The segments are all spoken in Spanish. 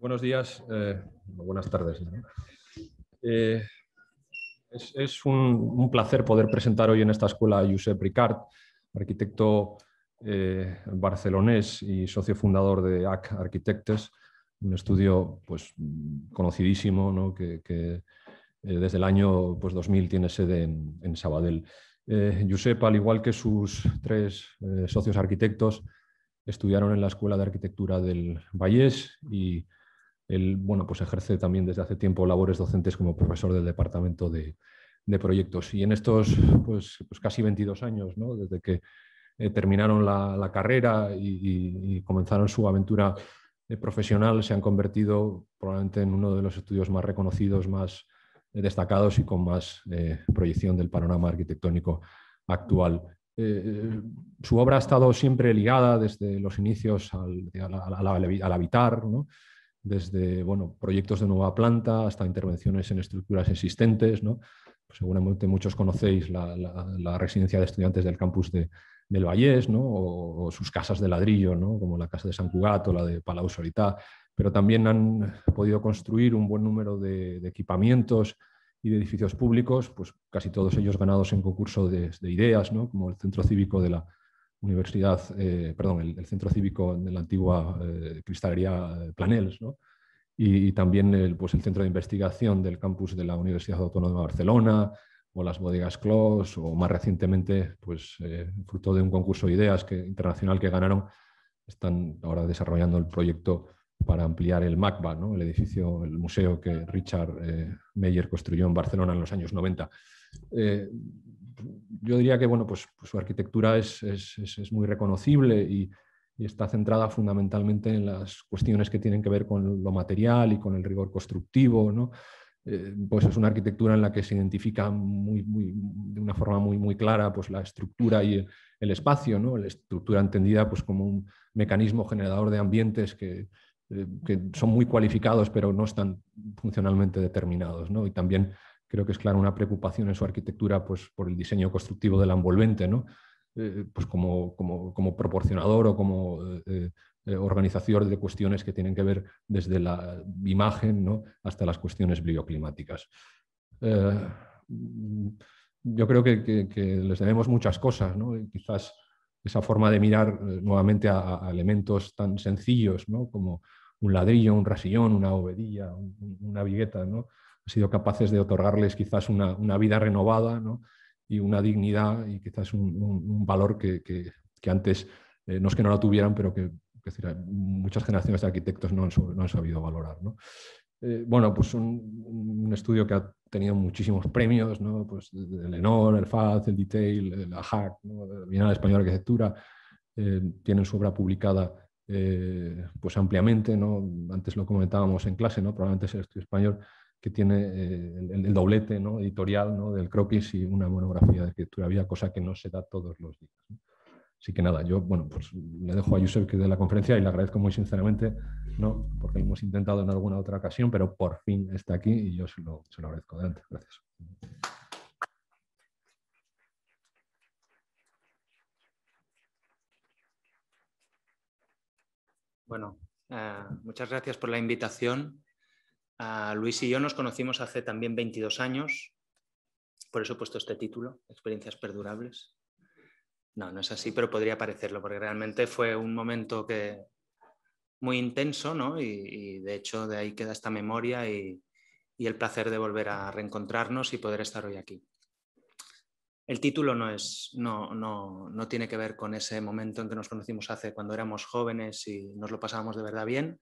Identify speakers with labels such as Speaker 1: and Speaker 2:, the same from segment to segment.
Speaker 1: Buenos días, eh, buenas tardes. Eh, es, un, placer poder presentar hoy en esta escuela a Josep Ricard, arquitecto eh, barcelonés y socio fundador de AC Arquitectes, un estudio pues, conocidísimo que, desde el año 2000 pues, tiene sede en, Sabadell. Josep, al igual que sus tres socios arquitectos, estudiaron en la Escuela de Arquitectura del Vallés y él, pues ejerce también desde hace tiempo labores docentes como profesor del departamento de, proyectos. Y en estos pues, pues casi 22 años, ¿no? desde que eh, terminaron la, carrera y, comenzaron su aventura eh, profesional, se han convertido probablemente en uno de los estudios más reconocidos, más eh, destacados y con más proyección del panorama arquitectónico actual. su obra ha estado siempre ligada desde los inicios al, habitar, ¿no? desde bueno, proyectos de nueva planta hasta intervenciones en estructuras existentes. ¿no? Pues seguramente muchos conocéis la, residencia de estudiantes del campus de, del Vallés ¿no? o, sus casas de ladrillo, como la casa de San Cugat o la de Palau Solità, pero también han podido construir un buen número de, equipamientos y de edificios públicos, pues casi todos ellos ganados en concurso de, ideas, como el Centro Cívico de la, universidad, eh, perdón, el, centro cívico de la antigua eh, cristalería eh, Planels, ¿no? y, también el, pues el centro de investigación del campus de la Universidad Autónoma de Barcelona, o las bodegas Clos, o más recientemente, pues fruto de un concurso de ideas que, internacional que ganaron, están ahora desarrollando el proyecto para ampliar el MACBA, ¿no? el edificio, el museo que Richard Meyer construyó en Barcelona en los años 90 yo diría que bueno, pues, pues su arquitectura es, muy reconocible y, está centrada fundamentalmente en las cuestiones que tienen que ver con lo material y con el rigor constructivo. ¿no? Eh, pues es una arquitectura en la que se identifica muy, de una forma muy, muy clara pues la estructura y el, espacio, ¿no? la estructura entendida pues como un mecanismo generador de ambientes que, eh, son muy cualificados pero no están funcionalmente determinados. Y también creo que es claro una preocupación en su arquitectura pues, por el diseño constructivo del envolvente, ¿no? Eh, pues como, proporcionador o como eh, eh, organizador de cuestiones que tienen que ver desde la imagen hasta las cuestiones bioclimáticas. Eh, yo creo que, les debemos muchas cosas, ¿no? quizás esa forma de mirar nuevamente a, elementos tan sencillos como un ladrillo, un rasillón, una obedilla una vigueta, ¿no? sido capaces de otorgarles quizás una, vida renovada y una dignidad y quizás un, un, valor que, antes, eh, no es que no lo tuvieran, pero que muchas generaciones de arquitectos no han, sabido valorar. Eh, bueno, pues un, estudio que ha tenido muchísimos premios, ¿no? pues el ENOR, el FAD, el Detail, el eh, AHAC, la Bienal Español de Arquitectura, tienen su obra publicada pues ampliamente, ¿no? antes lo comentábamos en clase, ¿no? probablemente es el estudio español que tiene eh, el, doblete editorial del croquis y una monografía de escritura vía, cosa que no se da todos los días. Así que nada, yo bueno, pues le dejo a Yusef que dé la conferencia y le agradezco muy sinceramente, porque hemos intentado en alguna otra ocasión, pero por fin está aquí y yo se lo, agradezco. Adelante, gracias.
Speaker 2: Bueno, eh, muchas gracias por la invitación. Luis y yo nos conocimos hace también 22 años, por eso he puesto este título, Experiencias Perdurables. No, no es así, pero podría parecerlo, porque realmente fue un momento que muy intenso, Y, de hecho de ahí queda esta memoria y, el placer de volver a reencontrarnos y poder estar hoy aquí. El título no, es, no, no, no tiene que ver con ese momento en que nos conocimos hace cuando éramos jóvenes y nos lo pasábamos de verdad bien,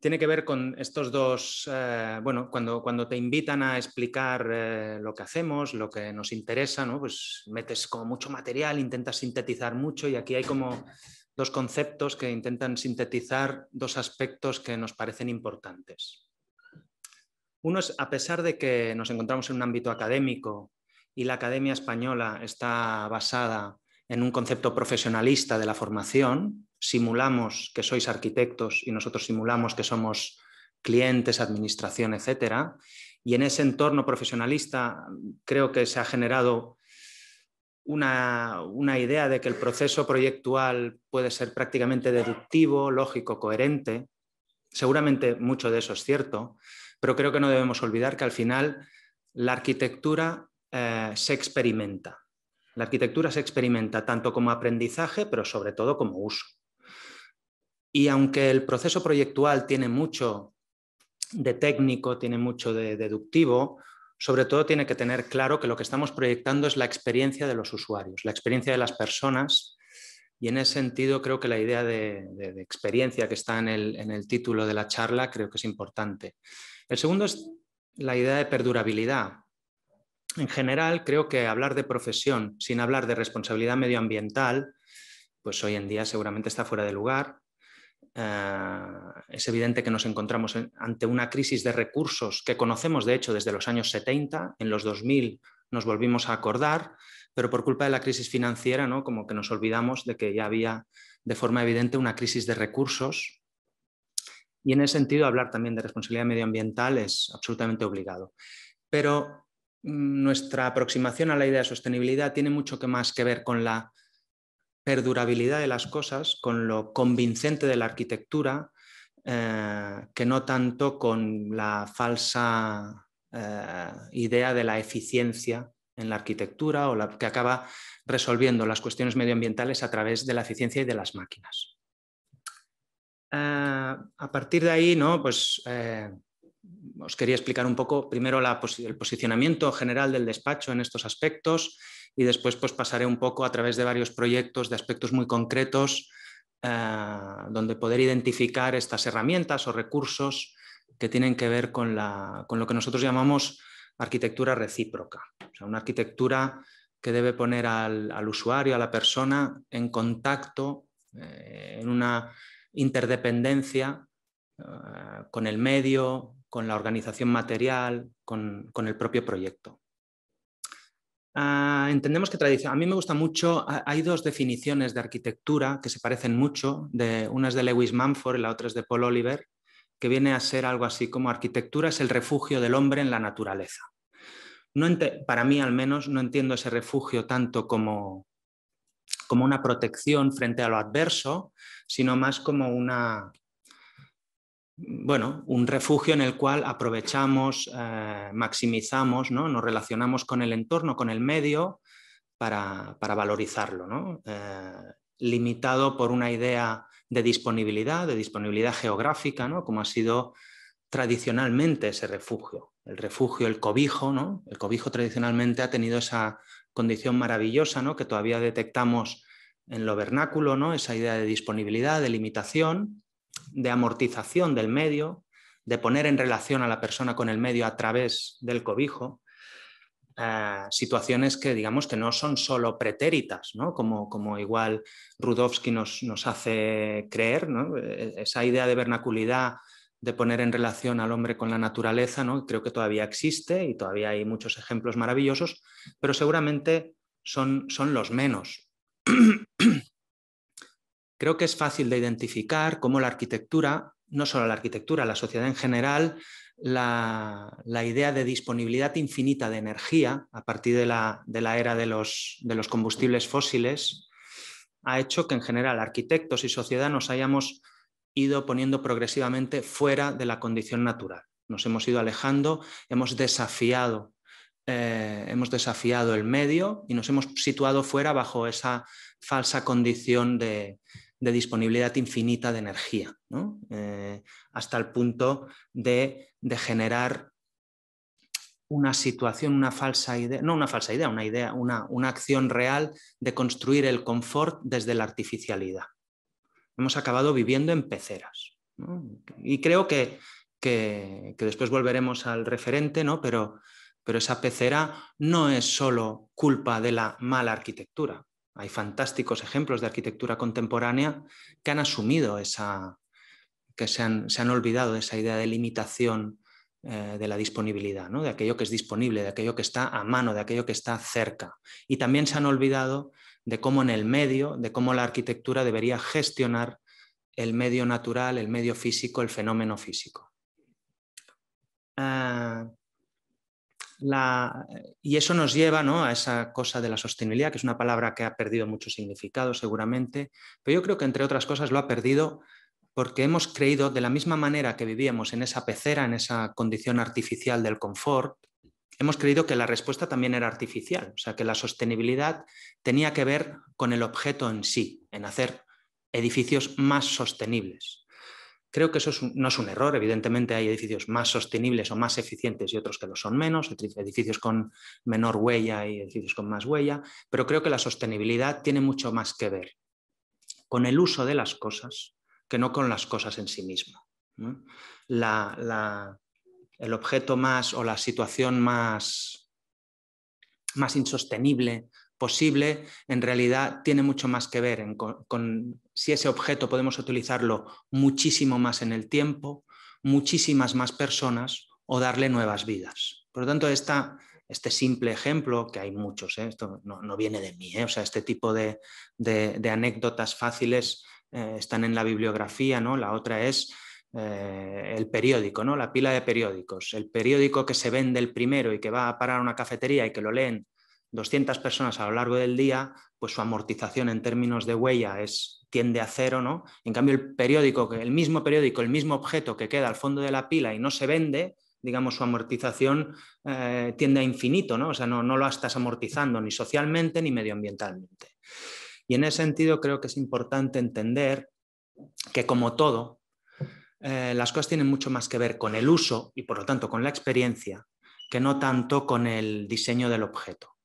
Speaker 2: tiene que ver con estos dos, eh, bueno, cuando, cuando te invitan a explicar eh, lo que hacemos, lo que nos interesa, ¿no? Pues metes como mucho material, intentas sintetizar mucho y aquí hay como dos conceptos que intentan sintetizar dos aspectos que nos parecen importantes. Uno es, a pesar de que nos encontramos en un ámbito académico y la academia española está basada en un concepto profesionalista de la formación, simulamos que sois arquitectos y nosotros simulamos que somos clientes, administración, etcétera. Y en ese entorno profesionalista creo que se ha generado una, idea de que el proceso proyectual puede ser prácticamente deductivo, lógico, coherente. Seguramente mucho de eso es cierto, pero creo que no debemos olvidar que al final la arquitectura eh, se experimenta. La arquitectura se experimenta tanto como aprendizaje, pero sobre todo como uso. Y aunque el proceso proyectual tiene mucho de técnico, tiene mucho de deductivo, sobre todo tiene que tener claro que lo que estamos proyectando es la experiencia de los usuarios, la experiencia de las personas. Y en ese sentido creo que la idea de, experiencia que está en el, en el, título de la charla creo que es importante. El segundo es la idea de perdurabilidad. En general creo que hablar de profesión sin hablar de responsabilidad medioambiental, pues hoy en día seguramente está fuera de lugar. Ah, es evidente que nos encontramos ante una crisis de recursos que conocemos, de hecho, desde los años 70. En los 2000 nos volvimos a acordar, pero por culpa de la crisis financiera, ¿no? como que nos olvidamos de que ya había de forma evidente una crisis de recursos. Y en ese sentido, hablar también de responsabilidad medioambiental es absolutamente obligado. Pero mm, nuestra aproximación a la idea de sostenibilidad tiene mucho que más que ver con la perdurabilidad de las cosas, con lo convincente de la arquitectura, eh, que no tanto con la falsa eh, idea de la eficiencia en la arquitectura o la que acaba resolviendo las cuestiones medioambientales a través de la eficiencia y de las máquinas. Eh, a partir de ahí, ¿no? pues, os quería explicar un poco primero el posicionamiento general del despacho en estos aspectos y después pues, pasaré un poco a través de varios proyectos de aspectos muy concretos eh, donde poder identificar estas herramientas o recursos que tienen que ver con, lo que nosotros llamamos arquitectura recíproca, o sea, una arquitectura que debe poner al, usuario, a la persona, en contacto, eh, en una interdependencia eh, con el medio, con la organización material, con, el propio proyecto. Ah, entendemos que tradición. A mí me gusta mucho. Hay dos definiciones de arquitectura que se parecen mucho. De, una es de Lewis Mumford y la otra es de Paul Oliver, que viene a ser algo así como arquitectura es el refugio del hombre en la naturaleza. No para mí, al menos, no entiendo ese refugio tanto como, como una protección frente a lo adverso, sino más como una, bueno, un refugio en el cual aprovechamos, eh, maximizamos, ¿no? nos relacionamos con el entorno, con el medio, para, para valorizarlo. ¿no? Eh, limitado por una idea de disponibilidad, de disponibilidad geográfica, ¿no? como ha sido tradicionalmente ese refugio. El refugio, el cobijo, ¿no? El cobijo tradicionalmente ha tenido esa condición maravillosa, ¿no? Que todavía detectamos en lo vernáculo, ¿no? Esa idea de disponibilidad, de limitación, de amortización del medio, de poner en relación a la persona con el medio a través del cobijo, eh, situaciones que digamos que no son solo pretéritas, ¿no? como, como, igual Rudowski nos, nos hace creer, e-, esa idea de vernaculidad de poner en relación al hombre con la naturaleza, ¿no? creo que todavía existe y todavía hay muchos ejemplos maravillosos, pero seguramente son, son los menos. Creo que es fácil de identificar cómo la arquitectura, no solo la arquitectura, la sociedad en general, la, idea de disponibilidad infinita de energía a partir de la, era de los, combustibles fósiles ha hecho que en general arquitectos y sociedad nos hayamos ido poniendo progresivamente fuera de la condición natural. Nos hemos ido alejando, hemos desafiado eh, hemos desafiado el medio y nos hemos situado fuera bajo esa falsa condición de, de disponibilidad infinita de energía, eh, hasta el punto de, generar una situación, una falsa idea, no una falsa idea, una idea, una, acción real de construir el confort desde la artificialidad. Hemos acabado viviendo en peceras. Y creo que, que, que, después volveremos al referente, ¿no? pero, pero esa pecera no es solo culpa de la mala arquitectura, hay fantásticos ejemplos de arquitectura contemporánea que han asumido esa, que se han, olvidado de esa idea de limitación eh, de la disponibilidad, ¿no? de aquello que es disponible, de aquello que está a mano, de aquello que está cerca. Y también se han olvidado de cómo en el medio, de cómo la arquitectura debería gestionar el medio natural, el medio físico, el fenómeno físico. Ah, y eso nos lleva ¿no? a esa cosa de la sostenibilidad, que es una palabra que ha perdido mucho significado seguramente, pero yo creo que entre otras cosas lo ha perdido porque hemos creído de la misma manera que vivíamos en esa pecera, en esa condición artificial del confort, hemos creído que la respuesta también era artificial, o sea, que la sostenibilidad tenía que ver con el objeto en sí, en hacer edificios más sostenibles. Creo que eso no es un error, evidentemente hay edificios más sostenibles o más eficientes y otros que lo son menos, edificios con menor huella y edificios con más huella, pero creo que la sostenibilidad tiene mucho más que ver con el uso de las cosas que no con las cosas en sí mismo. el objeto más o la situación más, más insostenible posible, en realidad tiene mucho más que ver con, si ese objeto podemos utilizarlo muchísimo más en el tiempo, muchísimas más personas o darle nuevas vidas. Por lo tanto, este simple ejemplo, que hay muchos, ¿eh? esto no, viene de mí, ¿eh? o sea, este tipo de, de, anécdotas fáciles eh, están en la bibliografía, ¿no? La otra es el periódico, ¿no? La pila de periódicos. El periódico que se vende el primero y que va a parar a una cafetería y que lo leen 200 personas a lo largo del día, pues su amortización en términos de huella es, tiende a cero, ¿no? En cambio, el periódico, el mismo periódico, el mismo objeto que queda al fondo de la pila y no se vende, digamos, su amortización eh, tiende a infinito, ¿no? O sea, no, lo estás amortizando ni socialmente ni medioambientalmente. Y en ese sentido creo que es importante entender que como todo, eh, las cosas tienen mucho más que ver con el uso y por lo tanto con la experiencia que no tanto con el diseño del objeto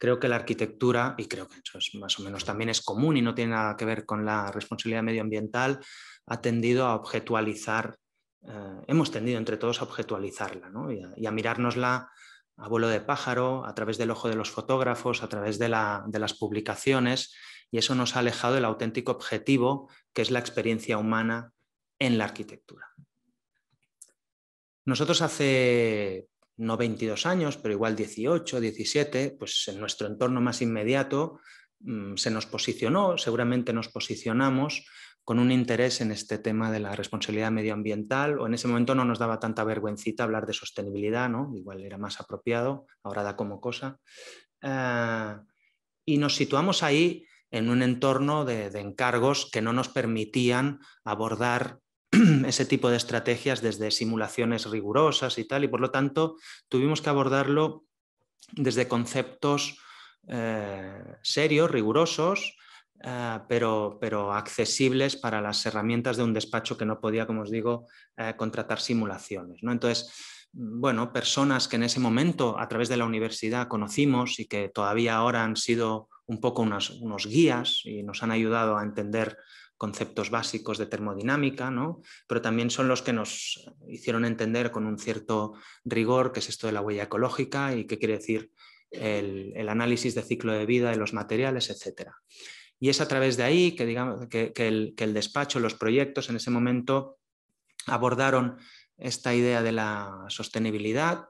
Speaker 2: creo que la arquitectura, y creo que eso más o menos también es común y no tiene nada que ver con la responsabilidad medioambiental, ha tendido a objetualizar, eh, hemos tendido entre todos a objetualizarla ¿no? y, a, mirárnosla a vuelo de pájaro, a través del ojo de los fotógrafos, a través de, de las publicaciones, y eso nos ha alejado del auténtico objetivo que es la experiencia humana en la arquitectura. Nosotros hace no 22 años, pero igual 18, 17, pues en nuestro entorno más inmediato mm, se nos posicionó, seguramente nos posicionamos con un interés en este tema de la responsabilidad medioambiental, o en ese momento no nos daba tanta vergüencita hablar de sostenibilidad, ¿no? igual era más apropiado, ahora da como cosa. Ah, y nos situamos ahí en un entorno de, de encargos que no nos permitían abordar ese tipo de estrategias desde simulaciones rigurosas y tal, y por lo tanto tuvimos que abordarlo desde conceptos eh, serios, rigurosos, eh, pero, pero, accesibles para las herramientas de un despacho que no podía, como os digo, eh, contratar simulaciones. ¿no? Entonces, bueno, personas que en ese momento a través de la universidad conocimos y que todavía ahora han sido un poco unos guías y nos han ayudado a entender conceptos básicos de termodinámica, ¿no? pero también son los que nos hicieron entender con un cierto rigor qué es esto de la huella ecológica y qué quiere decir el, análisis de ciclo de vida de los materiales, etc. Y es a través de ahí que, digamos, que el despacho, los proyectos en ese momento abordaron esta idea de la sostenibilidad,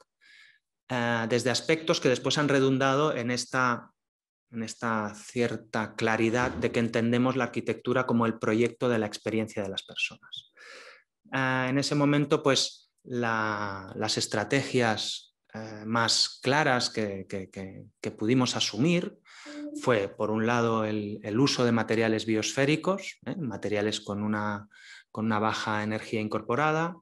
Speaker 2: eh, desde aspectos que después han redundado en esta en esta cierta claridad de que entendemos la arquitectura como el proyecto de la experiencia de las personas. Ah, en ese momento, pues las estrategias eh, más claras que, pudimos asumir fue, por un lado, el, uso de materiales biosféricos, ¿eh? materiales con una, con una baja energía incorporada,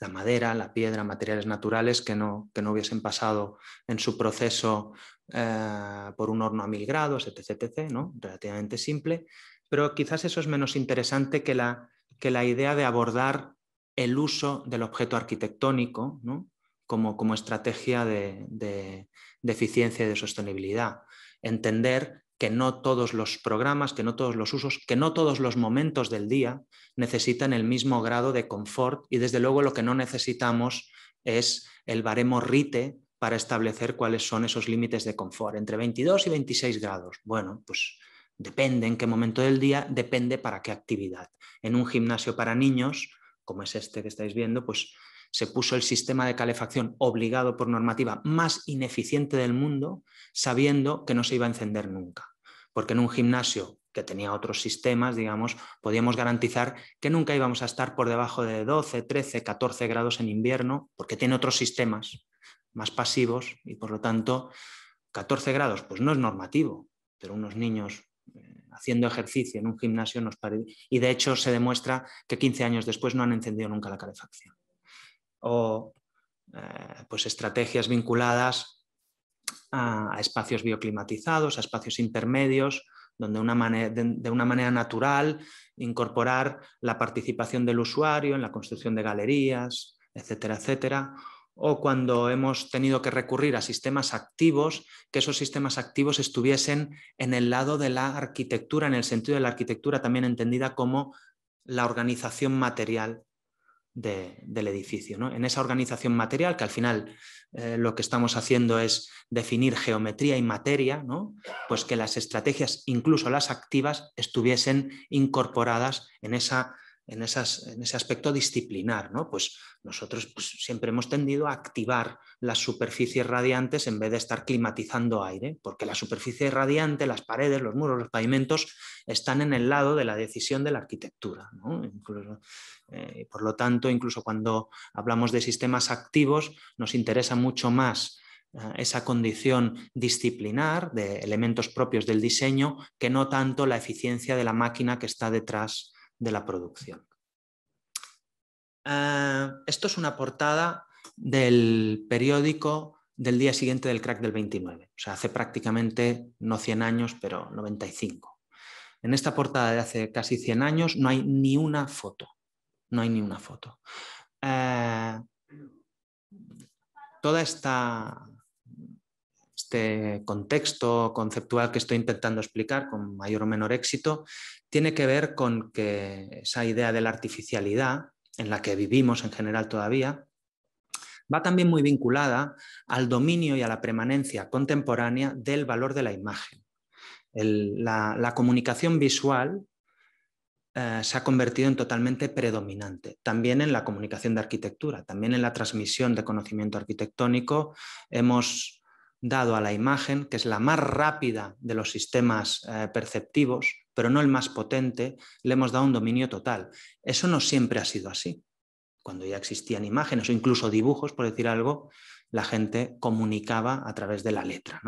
Speaker 2: la madera, la piedra, materiales naturales que no, que no hubiesen pasado en su proceso eh, por un horno a mil grados, etc, Relativamente simple, pero quizás eso es menos interesante que la, que la idea de abordar el uso del objeto arquitectónico como, estrategia de, de eficiencia y de sostenibilidad. Entender que no todos los programas, que no todos los usos, que no todos los momentos del día necesitan el mismo grado de confort y desde luego lo que no necesitamos es el baremo rite para establecer cuáles son esos límites de confort, entre 22 y 26 grados. Bueno, pues depende en qué momento del día, depende para qué actividad. En un gimnasio para niños, como es este que estáis viendo, pues se puso el sistema de calefacción obligado por normativa más ineficiente del mundo, sabiendo que no se iba a encender nunca. Porque en un gimnasio que tenía otros sistemas, digamos, podíamos garantizar que nunca íbamos a estar por debajo de 12, 13, 14 grados en invierno, porque tiene otros sistemas más pasivos y por lo tanto 14 grados pues no es normativo, pero unos niños eh, haciendo ejercicio en un gimnasio nos y de hecho se demuestra que 15 años después no han encendido nunca la calefacción. O eh, pues estrategias vinculadas a, espacios bioclimatizados, a espacios intermedios, donde de, una manera natural incorporar la participación del usuario en la construcción de galerías, etcétera, etcétera, o cuando hemos tenido que recurrir a sistemas activos, que esos sistemas activos estuviesen en el lado de la arquitectura, en el sentido de la arquitectura también entendida como la organización material del edificio. En esa organización material, que al final eh, lo que estamos haciendo es definir geometría y materia, ¿no? pues que las estrategias, incluso las activas, estuviesen incorporadas en esa en, ese aspecto disciplinar, ¿no? Pues nosotros pues, siempre hemos tendido a activar las superficies radiantes en vez de estar climatizando aire, porque la superficie radiante, las paredes, los muros, los pavimentos, están en el lado de la decisión de la arquitectura. Eh, por lo tanto, incluso cuando hablamos de sistemas activos, nos interesa mucho más eh, esa condición disciplinar de elementos propios del diseño que no tanto la eficiencia de la máquina que está detrás de la producción. Ah, esto es una portada del periódico del día siguiente del crack del 29, o sea, hace prácticamente no 100 años, pero 95. En esta portada de hace casi 100 años no hay ni una foto, no hay ni una foto. Ah, toda esta este contexto conceptual que estoy intentando explicar con mayor o menor éxito, tiene que ver con que esa idea de la artificialidad en la que vivimos en general todavía, va también muy vinculada al dominio y a la permanencia contemporánea del valor de la imagen. la, comunicación visual eh, se ha convertido en totalmente predominante, también en la comunicación de arquitectura, también en la transmisión de conocimiento arquitectónico. Hemos dado a la imagen, que es la más rápida de los sistemas eh, perceptivos, pero no el más potente, le hemos dado un dominio total. Eso no siempre ha sido así. Cuando ya existían imágenes o incluso dibujos, por decir algo, la gente comunicaba a través de la letra.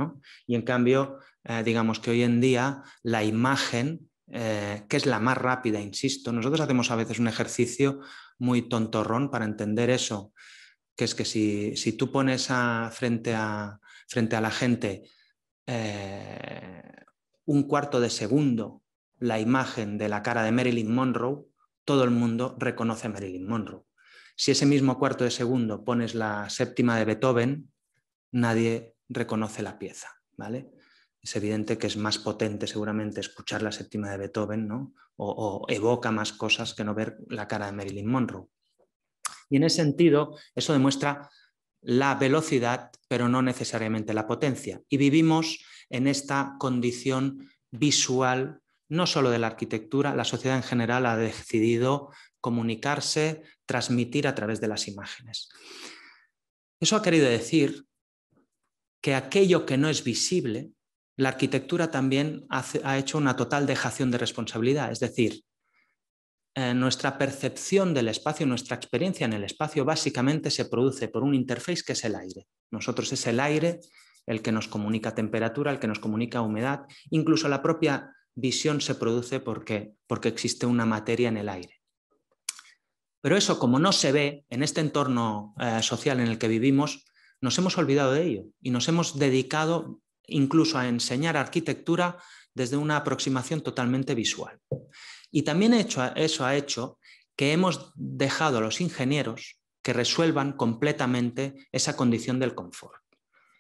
Speaker 2: Y en cambio, eh, digamos que hoy en día la imagen, eh, que es la más rápida, insisto, nosotros hacemos a veces un ejercicio muy tontorrón para entender eso, que es que si, si tú pones a, frente a, frente a la gente eh, un cuarto de segundo la imagen de la cara de Marilyn Monroe, todo el mundo reconoce a Marilyn Monroe. Si ese mismo cuarto de segundo pones la séptima de Beethoven, nadie reconoce la pieza, ¿vale? Es evidente que es más potente seguramente escuchar la séptima de Beethoven, O, o evoca más cosas que no ver la cara de Marilyn Monroe. Y en ese sentido, eso demuestra la velocidad, pero no necesariamente la potencia. Y vivimos en esta condición visual, no solo de la arquitectura, la sociedad en general ha decidido comunicarse, transmitir a través de las imágenes. Eso ha querido decir que aquello que no es visible, la arquitectura también ha hecho una total dejación de responsabilidad, es decir, eh, nuestra percepción del espacio, nuestra experiencia en el espacio básicamente se produce por un interface que es el aire. Nosotros es el aire el que nos comunica temperatura, el que nos comunica humedad, incluso la propia visión se produce porque, porque existe una materia en el aire. Pero eso, como no se ve en este entorno eh, social en el que vivimos, nos hemos olvidado de ello y nos hemos dedicado incluso a enseñar arquitectura desde una aproximación totalmente visual. Y también eso ha hecho que hemos dejado a los ingenieros que resuelvan completamente esa condición del confort.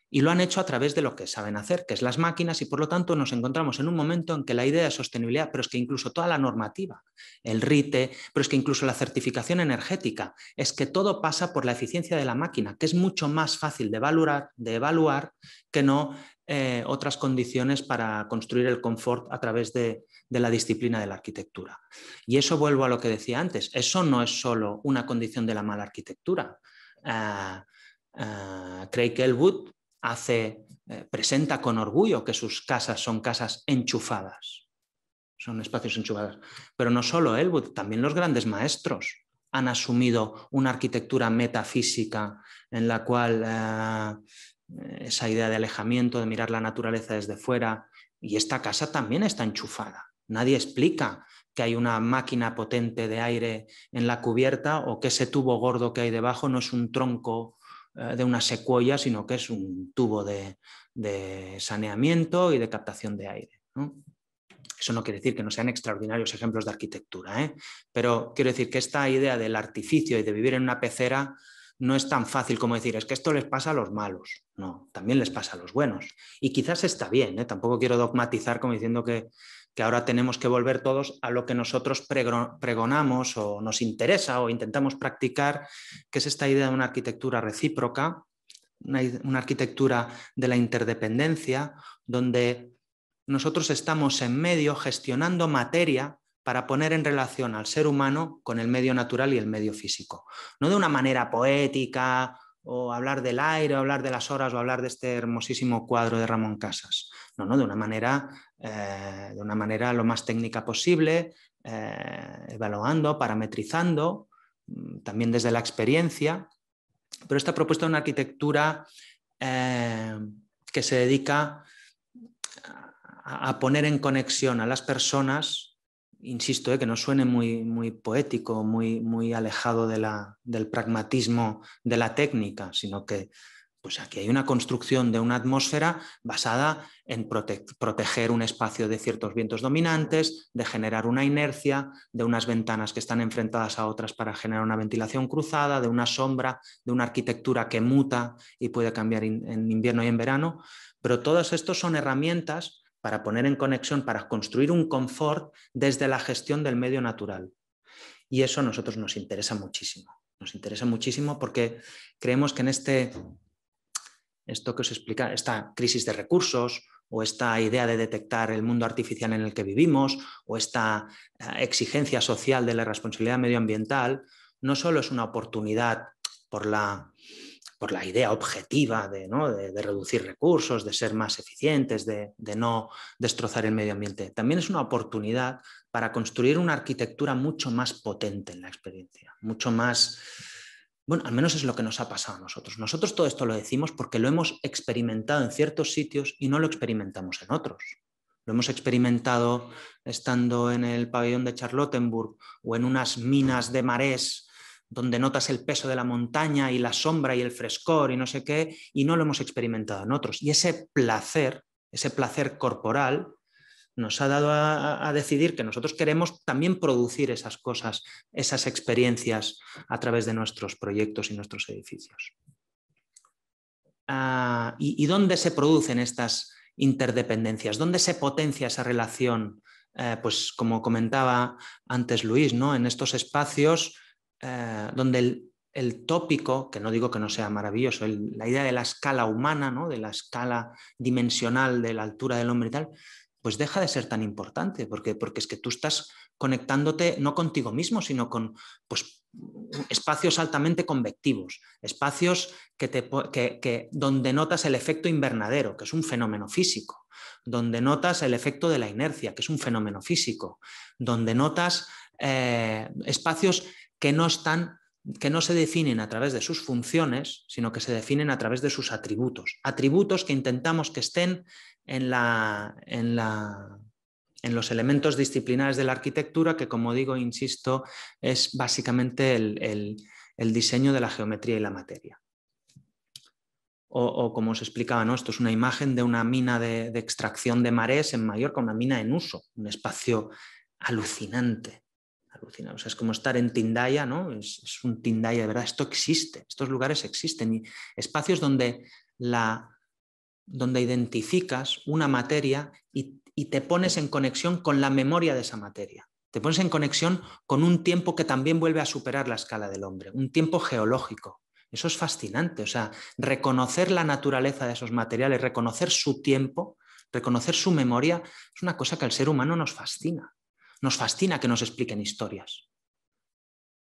Speaker 2: Y lo han hecho a través de lo que saben hacer, que es las máquinas, y por lo tanto nos encontramos en un momento en que la idea de sostenibilidad, pero es que incluso toda la normativa, el RITE, pero es que incluso la certificación energética, es que todo pasa por la eficiencia de la máquina, que es mucho más fácil de evaluar, de evaluar que no eh, otras condiciones para construir el confort a través de, de la disciplina de la arquitectura. Y eso vuelvo a lo que decía antes, eso no es solo una condición de la mala arquitectura. Eh, eh, Craig Elwood hace, eh, presenta con orgullo que sus casas son casas enchufadas, son espacios enchufados. Pero no solo Elwood, también los grandes maestros han asumido una arquitectura metafísica en la cual esa idea de alejamiento, de mirar la naturaleza desde fuera, y esta casa también está enchufada. Nadie explica que hay una máquina potente de aire en la cubierta o que ese tubo gordo que hay debajo no es un tronco eh, de una secuoya, sino que es un tubo de, saneamiento y de captación de aire. Eso no quiere decir que no sean extraordinarios ejemplos de arquitectura, ¿eh? pero quiero decir que esta idea del artificio y de vivir en una pecera no es tan fácil como decir, es que esto les pasa a los malos. No, también les pasa a los buenos. Y quizás está bien, ¿eh? tampoco quiero dogmatizar como diciendo que que ahora tenemos que volver todos a lo que nosotros pregonamos o nos interesa o intentamos practicar, que es esta idea de una arquitectura recíproca, una, arquitectura de la interdependencia, donde nosotros estamos en medio gestionando materia para poner en relación al ser humano con el medio natural y el medio físico. No de una manera poética o hablar del aire, o hablar de las horas, o hablar de este hermosísimo cuadro de Ramón Casas. No, no, de una manera, eh, de una manera lo más técnica posible, eh, evaluando, parametrizando, mm, también desde la experiencia. Pero esta propuesta de una arquitectura eh, que se dedica a poner en conexión a las personas insisto, eh, que no suene muy, poético, muy, muy alejado del pragmatismo de la técnica, sino que pues aquí hay una construcción de una atmósfera basada en proteger un espacio de ciertos vientos dominantes, de generar una inercia, de unas ventanas que están enfrentadas a otras para generar una ventilación cruzada, de una sombra, de una arquitectura que muta y puede cambiar en invierno y en verano. Pero todos estos son herramientas para poner en conexión, para construir un confort desde la gestión del medio natural. Y eso a nosotros nos interesa muchísimo. Nos interesa muchísimo porque creemos que en este, esto que os explica, esta crisis de recursos o esta idea de detectar el mundo artificial en el que vivimos o esta eh, exigencia social de la responsabilidad medioambiental, no solo es una oportunidad por la por la idea objetiva de, reducir recursos, de ser más eficientes, de, de, no destrozar el medio ambiente. También es una oportunidad para construir una arquitectura mucho más potente en la experiencia, mucho más... Bueno, al menos es lo que nos ha pasado a nosotros. Nosotros todo esto lo decimos porque lo hemos experimentado en ciertos sitios y no lo experimentamos en otros. Lo hemos experimentado estando en el pabellón de Charlottenburg o en unas minas de marés donde notas el peso de la montaña y la sombra y el frescor y no sé qué, y no lo hemos experimentado en otros. Y ese placer, ese placer corporal, nos ha dado a, decidir que nosotros queremos también producir esas cosas, esas experiencias a través de nuestros proyectos y nuestros edificios. Ah, y, dónde se producen estas interdependencias? ¿Dónde se potencia esa relación? Eh, pues como comentaba antes Luis, ¿no? en estos espacios eh, donde el, tópico, que no digo que no sea maravilloso, la idea de la escala humana, de la escala dimensional de la altura del hombre y tal, pues deja de ser tan importante, porque, porque es que tú estás conectándote no contigo mismo, sino con pues, espacios altamente convectivos, espacios que donde notas el efecto invernadero, que es un fenómeno físico, donde notas el efecto de la inercia, que es un fenómeno físico, donde notas eh, espacios que no están que no se definen a través de sus funciones, sino que se definen a través de sus atributos. Atributos que intentamos que estén en, los elementos disciplinares de la arquitectura, que como digo, insisto, es básicamente el, diseño de la geometría y la materia. O, como os explicaba, ¿no? esto es una imagen de una mina de, de extracción de marés en Mallorca, una mina en uso, un espacio alucinante sea, es como estar en Tindaya, ¿no? Es, un Tindaya de verdad. Esto existe, estos lugares existen. Y espacios donde, la, donde identificas una materia y, y te pones en conexión con la memoria de esa materia. Te pones en conexión con un tiempo que también vuelve a superar la escala del hombre, un tiempo geológico. Eso es fascinante, o sea, reconocer la naturaleza de esos materiales, reconocer su tiempo, reconocer su memoria, es una cosa que al ser humano nos fascina. Nos fascina que nos expliquen historias.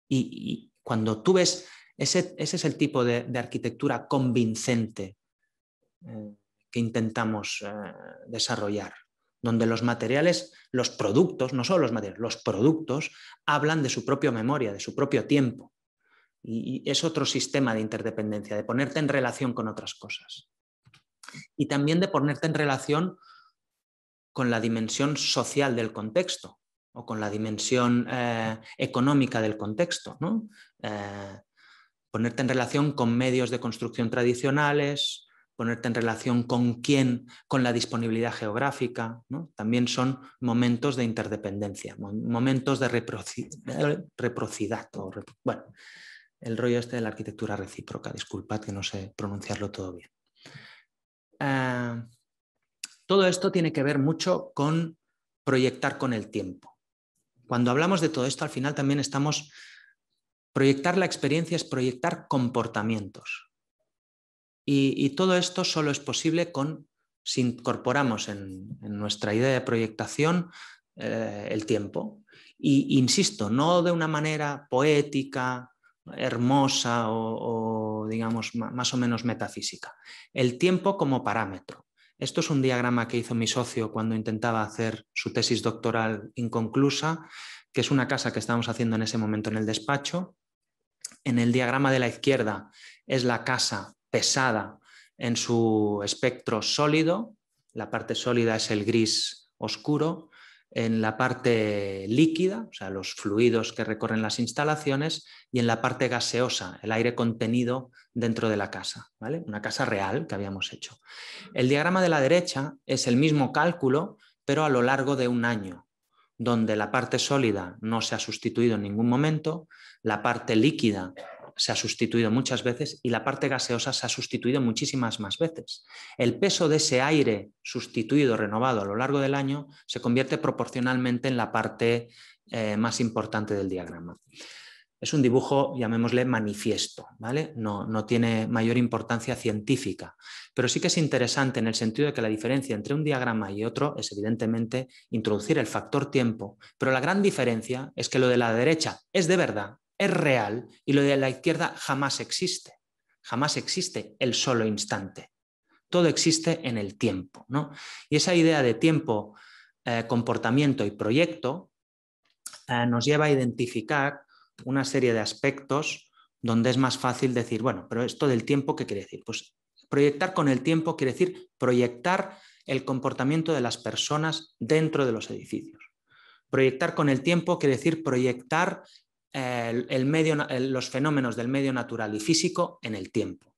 Speaker 2: Y, cuando tú ves, ese, es el tipo de, arquitectura convincente eh, que intentamos eh, desarrollar, donde los materiales, los productos, no solo los materiales, los productos hablan de su propia memoria, de su propio tiempo. y es otro sistema de interdependencia, de ponerte en relación con otras cosas. Y también de ponerte en relación con la dimensión social del contexto o con la dimensión eh, económica del contexto. Eh, ponerte en relación con medios de construcción tradicionales, ponerte en relación con quién, con la disponibilidad geográfica. También son momentos de interdependencia, momentos de eh, Reprocidad, bueno, el rollo este de la arquitectura recíproca, disculpad que no sé pronunciarlo todo bien. todo esto tiene que ver mucho con proyectar con el tiempo. Cuando hablamos de todo esto, al final también estamos... Proyectar la experiencia es proyectar comportamientos. Y, todo esto solo es posible con, si incorporamos en, nuestra idea de proyectación eh, el tiempo. Y insisto, no de una manera poética, hermosa o, o digamos, más o menos metafísica. El tiempo como parámetro. Esto es un diagrama que hizo mi socio cuando intentaba hacer su tesis doctoral inconclusa, que es una casa que estábamos haciendo en ese momento en el despacho. En el diagrama de la izquierda es la casa pesada en su espectro sólido, la parte sólida es el gris oscuro en la parte líquida, o sea, los fluidos que recorren las instalaciones, y en la parte gaseosa, el aire contenido dentro de la casa, ¿vale? Una casa real que habíamos hecho. El diagrama de la derecha es el mismo cálculo, pero a lo largo de un año, donde la parte sólida no se ha sustituido en ningún momento, la parte líquida se ha sustituido muchas veces y la parte gaseosa se ha sustituido muchísimas más veces. El peso de ese aire sustituido, renovado a lo largo del año, se convierte proporcionalmente en la parte eh, más importante del diagrama. Es un dibujo, llamémosle manifiesto, ¿vale? No, no tiene mayor importancia científica, pero sí que es interesante en el sentido de que la diferencia entre un diagrama y otro es evidentemente introducir el factor tiempo, pero la gran diferencia es que lo de la derecha es de verdad es real y lo de la izquierda jamás existe. Jamás existe el solo instante. Todo existe en el tiempo. ¿no? Y esa idea de tiempo, eh, comportamiento y proyecto eh, nos lleva a identificar una serie de aspectos donde es más fácil decir, bueno, pero esto del tiempo, ¿qué quiere decir? Pues proyectar con el tiempo quiere decir proyectar el comportamiento de las personas dentro de los edificios. Proyectar con el tiempo quiere decir proyectar el medio, los fenómenos del medio natural y físico en el tiempo.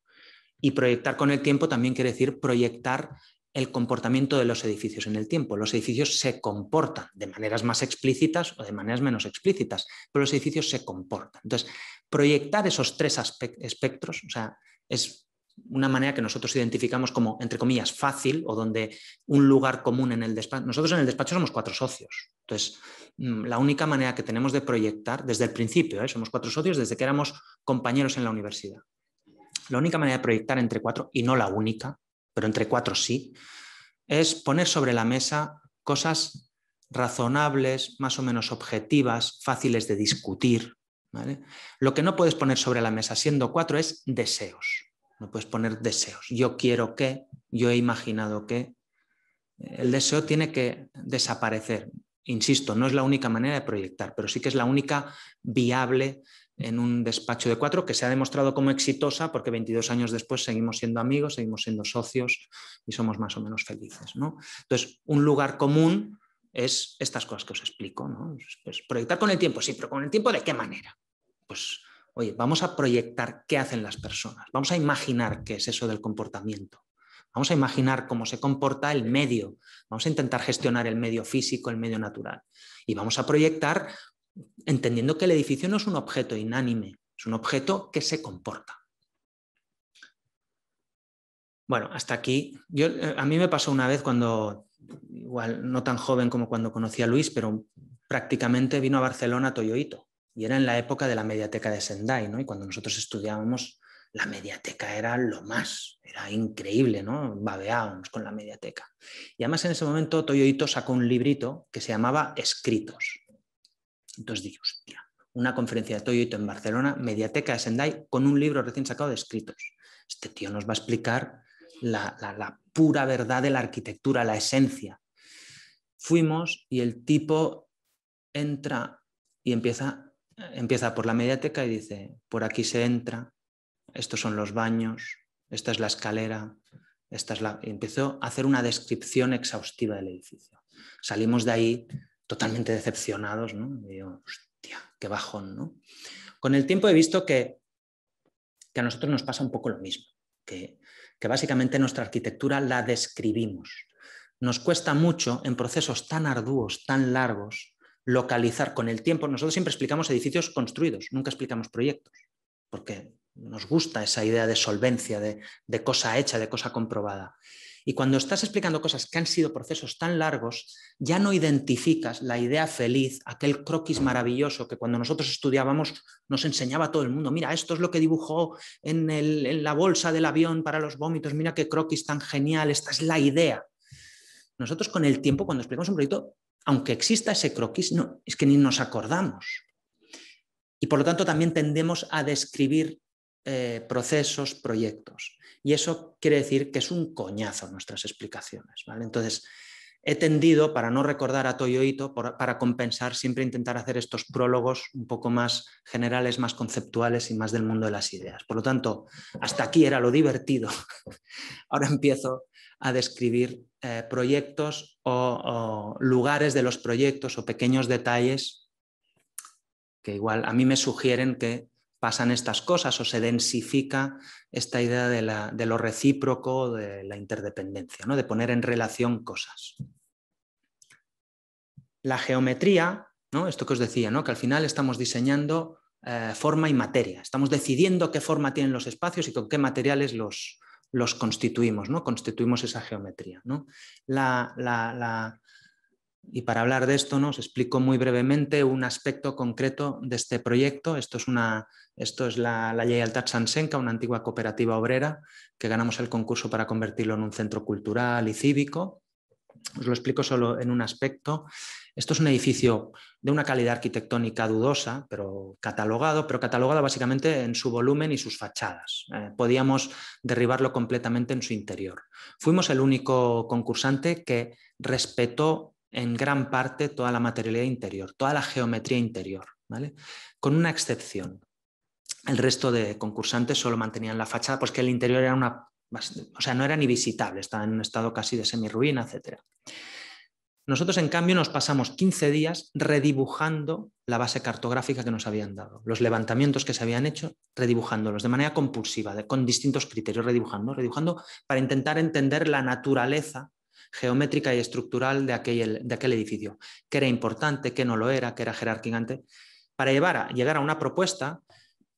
Speaker 2: Y proyectar con el tiempo también quiere decir proyectar el comportamiento de los edificios en el tiempo. Los edificios se comportan de maneras más explícitas o de maneras menos explícitas, pero los edificios se comportan. Entonces, proyectar esos tres espectros, o sea, es una manera que nosotros identificamos como, entre comillas, fácil o donde un lugar común en el despacho. Nosotros en el despacho somos cuatro socios. Entonces, mm, la única manera que tenemos de proyectar desde el principio, ¿eh? somos cuatro socios desde que éramos compañeros en la universidad. La única manera de proyectar entre cuatro, y no la única, pero entre cuatro sí, es poner sobre la mesa cosas razonables, más o menos objetivas, fáciles de discutir. Lo que no puedes poner sobre la mesa siendo cuatro es deseos no puedes poner deseos. Yo quiero que, yo he imaginado que. El deseo tiene que desaparecer. Insisto, no es la única manera de proyectar, pero sí que es la única viable en un despacho de cuatro que se ha demostrado como exitosa porque 22 años después seguimos siendo amigos, seguimos siendo socios y somos más o menos felices. ¿no? Entonces, un lugar común es estas cosas que os explico. Pues, pues, proyectar con el tiempo, sí, pero con el tiempo de qué manera. Pues oye, vamos a proyectar qué hacen las personas, vamos a imaginar qué es eso del comportamiento, vamos a imaginar cómo se comporta el medio, vamos a intentar gestionar el medio físico, el medio natural, y vamos a proyectar entendiendo que el edificio no es un objeto inánime, es un objeto que se comporta. Bueno, hasta aquí. Yo, eh, a mí me pasó una vez cuando, igual no tan joven como cuando conocí a Luis, pero prácticamente vino a Barcelona Toyoito y era en la época de la mediateca de Sendai, ¿no? Y cuando nosotros estudiábamos, la mediateca era lo más, era increíble, ¿no? Babeábamos con la mediateca. Y además en ese momento Toyoito sacó un librito que se llamaba Escritos. Entonces dije, hostia, una conferencia de Toyoito en Barcelona, mediateca de Sendai, con un libro recién sacado de Escritos. Este tío nos va a explicar la pura verdad de la arquitectura, la esencia. Fuimos y el tipo entra y empieza empieza por la mediateca y dice, por aquí se entra, estos son los baños, esta es la escalera, esta es la... Y empezó a hacer una descripción exhaustiva del edificio. Salimos de ahí totalmente decepcionados, ¿no? Y hostia, qué bajón, ¿no? Con el tiempo he visto que, a nosotros nos pasa un poco lo mismo, que básicamente nuestra arquitectura la describimos. Nos cuesta mucho en procesos tan arduos, tan largos, localizar con el tiempo. Nosotros siempre explicamos edificios construidos, nunca explicamos proyectos, porque nos gusta esa idea de solvencia, de, cosa hecha, de cosa comprobada. Y cuando estás explicando cosas que han sido procesos tan largos, ya no identificas la idea feliz, aquel croquis maravilloso que cuando nosotros estudiábamos nos enseñaba todo el mundo. Mira, esto es lo que dibujó en, en, la bolsa del avión para los vómitos. Mira qué croquis tan genial. Esta es la idea. Nosotros con el tiempo, cuando explicamos un proyecto, aunque exista ese croquis, no, es que ni nos acordamos. Y por lo tanto también tendemos a describir eh, procesos, proyectos. Y eso quiere decir que es un coñazo nuestras explicaciones. ¿vale? Entonces, he tendido, para no recordar a Toyoito, para compensar, siempre intentar hacer estos prólogos un poco más generales, más conceptuales y más del mundo de las ideas. Por lo tanto, hasta aquí era lo divertido. Ahora empiezo a describir eh, proyectos o, lugares de los proyectos o pequeños detalles que igual a mí me sugieren que pasan estas cosas o se densifica esta idea de, lo recíproco, de la interdependencia, ¿no? de poner en relación cosas. La geometría, ¿no? esto que os decía, ¿no? que al final estamos diseñando eh, forma y materia, estamos decidiendo qué forma tienen los espacios y con qué materiales los, los constituimos, ¿no? Constituimos esa geometría, ¿no? Y para hablar de esto, nos os explico muy brevemente un aspecto concreto de este proyecto. Esto es, una, esto es la, la Sansenka, una antigua cooperativa obrera que ganamos el concurso para convertirlo en un centro cultural y cívico os lo explico solo en un aspecto. Esto es un edificio de una calidad arquitectónica dudosa, pero catalogado, pero catalogado básicamente en su volumen y sus fachadas. Eh, podíamos derribarlo completamente en su interior. Fuimos el único concursante que respetó en gran parte toda la materialidad interior, toda la geometría interior, ¿vale? con una excepción. El resto de concursantes solo mantenían la fachada, porque pues el interior era una o sea, no era ni visitable, estaba en un estado casi de semirruina, etc. Nosotros, en cambio, nos pasamos 15 días redibujando la base cartográfica que nos habían dado, los levantamientos que se habían hecho, redibujándolos de manera compulsiva, con distintos criterios, redibujando, redibujando para intentar entender la naturaleza geométrica y estructural de aquel, de aquel edificio, qué era importante, qué no lo era, qué era jerarquizante, para llevar a, llegar a una propuesta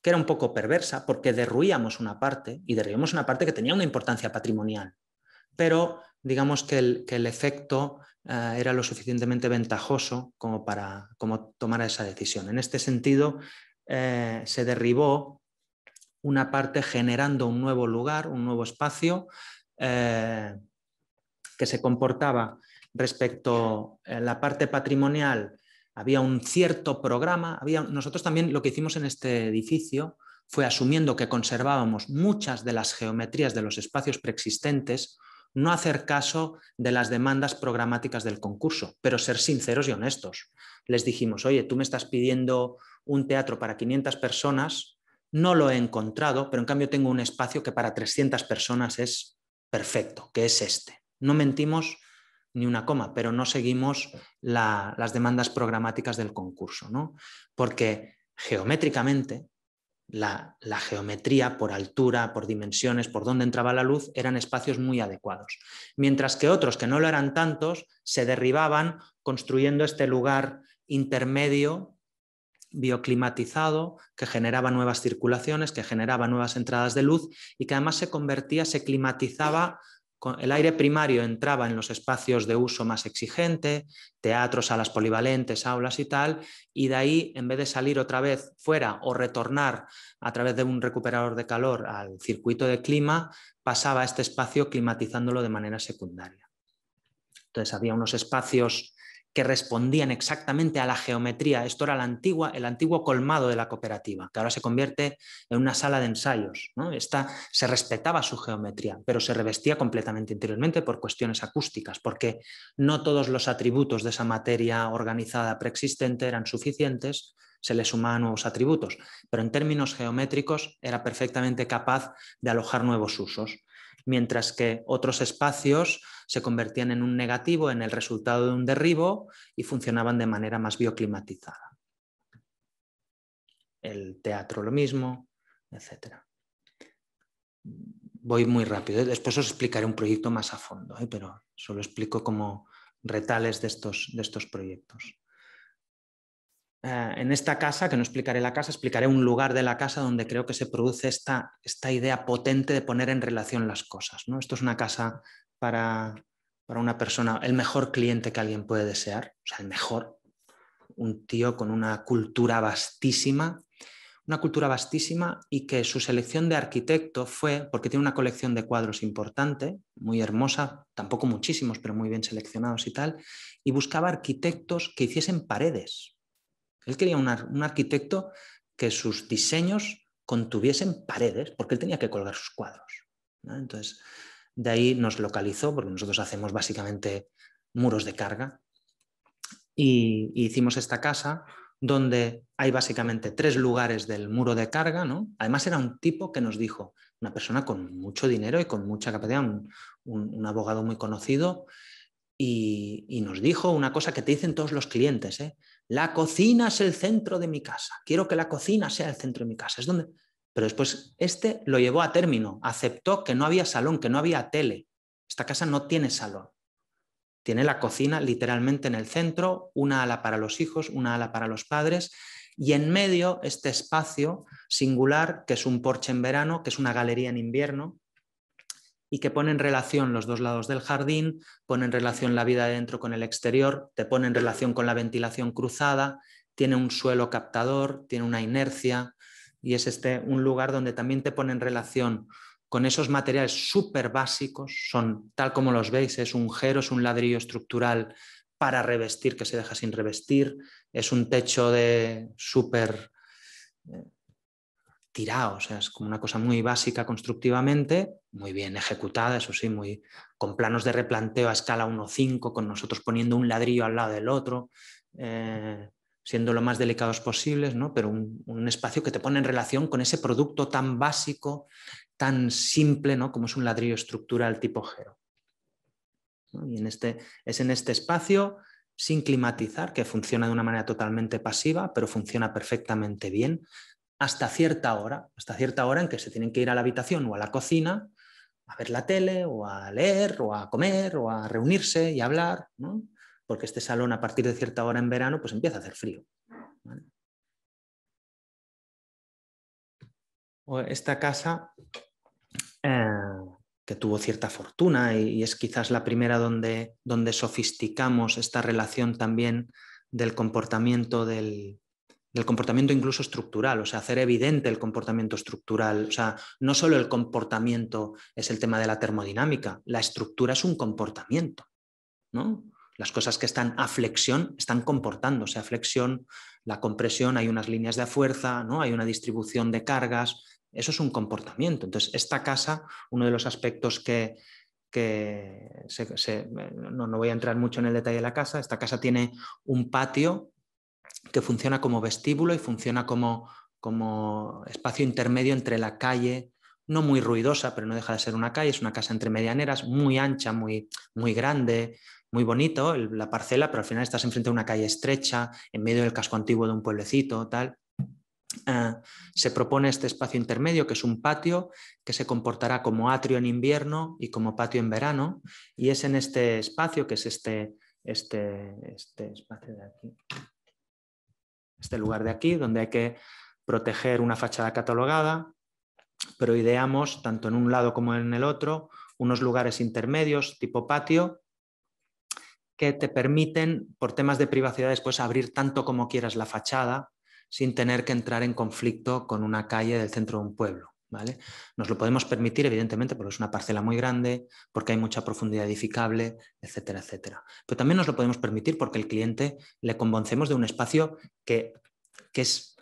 Speaker 2: que era un poco perversa porque derruíamos una parte y derribamos una parte que tenía una importancia patrimonial, pero digamos que el, efecto eh, era lo suficientemente ventajoso como para tomar esa decisión. En este sentido, eh, se derribó una parte generando un nuevo lugar, un nuevo espacio eh, que se comportaba respecto a la parte patrimonial había un cierto programa. Había... Nosotros también lo que hicimos en este edificio fue asumiendo que conservábamos muchas de las geometrías de los espacios preexistentes, no hacer caso de las demandas programáticas del concurso, pero ser sinceros y honestos. Les dijimos, oye, tú me estás pidiendo un teatro para 500 personas, no lo he encontrado, pero en cambio tengo un espacio que para 300 personas es perfecto, que es este. No mentimos ni una coma, pero no seguimos las demandas programáticas del concurso, ¿no? Porque geométricamente, la, geometría por altura, por dimensiones, por dónde entraba la luz, eran espacios muy adecuados. Mientras que otros que no lo eran tantos, se derribaban construyendo este lugar intermedio bioclimatizado que generaba nuevas circulaciones, que generaba nuevas entradas de luz y que además se convertía, se climatizaba el aire primario entraba en los espacios de uso más exigente, teatros, salas polivalentes, aulas y tal, y de ahí, en vez de salir otra vez fuera o retornar a través de un recuperador de calor al circuito de clima, pasaba a este espacio climatizándolo de manera secundaria. Entonces había unos espacios que respondían exactamente a la geometría. Esto era la antigua, el antiguo colmado de la cooperativa, que ahora se convierte en una sala de ensayos. ¿no? se respetaba su geometría, pero se revestía completamente interiormente por cuestiones acústicas, porque no todos los atributos de esa materia organizada preexistente eran suficientes, se le sumaban nuevos atributos, pero en términos geométricos era perfectamente capaz de alojar nuevos usos mientras que otros espacios se convertían en un negativo, en el resultado de un derribo y funcionaban de manera más bioclimatizada. El teatro lo mismo, etc. Voy muy rápido, ¿eh? después os explicaré un proyecto más a fondo, ¿eh? pero solo explico como retales de estos proyectos. Ah, en esta casa, que no explicaré la casa, explicaré un lugar de la casa donde creo que se produce esta, idea potente de poner en relación las cosas. Esto es una casa para, para una persona, el mejor cliente que alguien puede desear, o sea, el mejor, un tío con una cultura vastísima, una cultura vastísima y que su selección de arquitecto fue porque tiene una colección de cuadros importante, muy hermosa, tampoco muchísimos, pero muy bien seleccionados y tal, y buscaba arquitectos que hiciesen paredes. Él quería un, arquitecto que sus diseños contuviesen paredes, porque él tenía que colgar sus cuadros. Entonces, de ahí nos localizó, porque nosotros hacemos básicamente muros de carga, y, hicimos esta casa donde hay básicamente tres lugares del muro de carga, ¿no? Además era un tipo que nos dijo, una persona con mucho dinero y con mucha capacidad, un, abogado muy conocido, y, y, nos dijo una cosa que te dicen todos los clientes, ¿eh? La cocina es el centro de mi casa. Quiero que la cocina sea el centro de mi casa. Es Pero después este lo llevó a término. Aceptó que no había salón, que no había tele. Esta casa no tiene salón. Tiene la cocina literalmente en el centro, una ala para los hijos, una ala para los padres y en medio este espacio singular que es un porche en verano, que es una galería en invierno, y que pone en relación los dos lados del jardín, pone en relación la vida dentro con el exterior, te pone en relación con la ventilación cruzada, tiene un suelo captador, tiene una inercia y es este un lugar donde también te pone en relación con esos materiales súper básicos, son tal como los veis, es un jero, es un ladrillo estructural para revestir que se deja sin revestir, es un techo de súper eh, tirado, o sea, es como una cosa muy básica constructivamente, muy bien ejecutada, eso sí, muy, con planos de replanteo a escala 1.5, con nosotros poniendo un ladrillo al lado del otro, eh, siendo lo más delicados posibles, ¿no? pero un, espacio que te pone en relación con ese producto tan básico, tan simple, ¿no? como es un ladrillo estructural tipo geo. Y en este, es en este espacio sin climatizar, que funciona de una manera totalmente pasiva, pero funciona perfectamente bien, hasta cierta hora, hasta cierta hora en que se tienen que ir a la habitación o a la cocina a ver la tele o a leer o a comer o a reunirse y hablar, porque este salón a partir de cierta hora en verano pues empieza a hacer frío. esta casa eh, que tuvo cierta fortuna y, es quizás la primera donde, donde sofisticamos esta relación también del comportamiento del, del comportamiento incluso estructural, o sea, hacer evidente el comportamiento estructural. O sea, no solo el comportamiento es el tema de la termodinámica, la estructura es un comportamiento. ¿no? Las cosas que están a flexión están comportándose a flexión, la compresión, hay unas líneas de fuerza, ¿no? hay una distribución de cargas, eso es un comportamiento. Entonces, esta casa, uno de los aspectos que, no, no voy a entrar mucho en el detalle de la casa, esta casa tiene un patio que funciona como vestíbulo y funciona como, espacio intermedio entre la calle, no muy ruidosa, pero no deja de ser una calle, es una casa entre medianeras, muy ancha, muy, muy grande, muy bonito, la parcela, pero al final estás enfrente de una calle estrecha, en medio del casco antiguo de un pueblecito, tal. Ah, se propone este espacio intermedio, que es un patio, que se comportará como atrio en invierno y como patio en verano, y es en este espacio, que es este, este, este espacio de aquí, este lugar de aquí, donde hay que proteger una fachada catalogada, pero ideamos, tanto en un lado como en el otro, unos lugares intermedios tipo patio que te permiten, por temas de privacidad, después abrir tanto como quieras la fachada sin tener que entrar en conflicto con una calle del centro de un pueblo. Nos lo podemos permitir, evidentemente, porque es una parcela muy grande, porque hay mucha profundidad edificable, etcétera, etcétera. Pero también nos lo podemos permitir porque el cliente le convencemos de un espacio que, es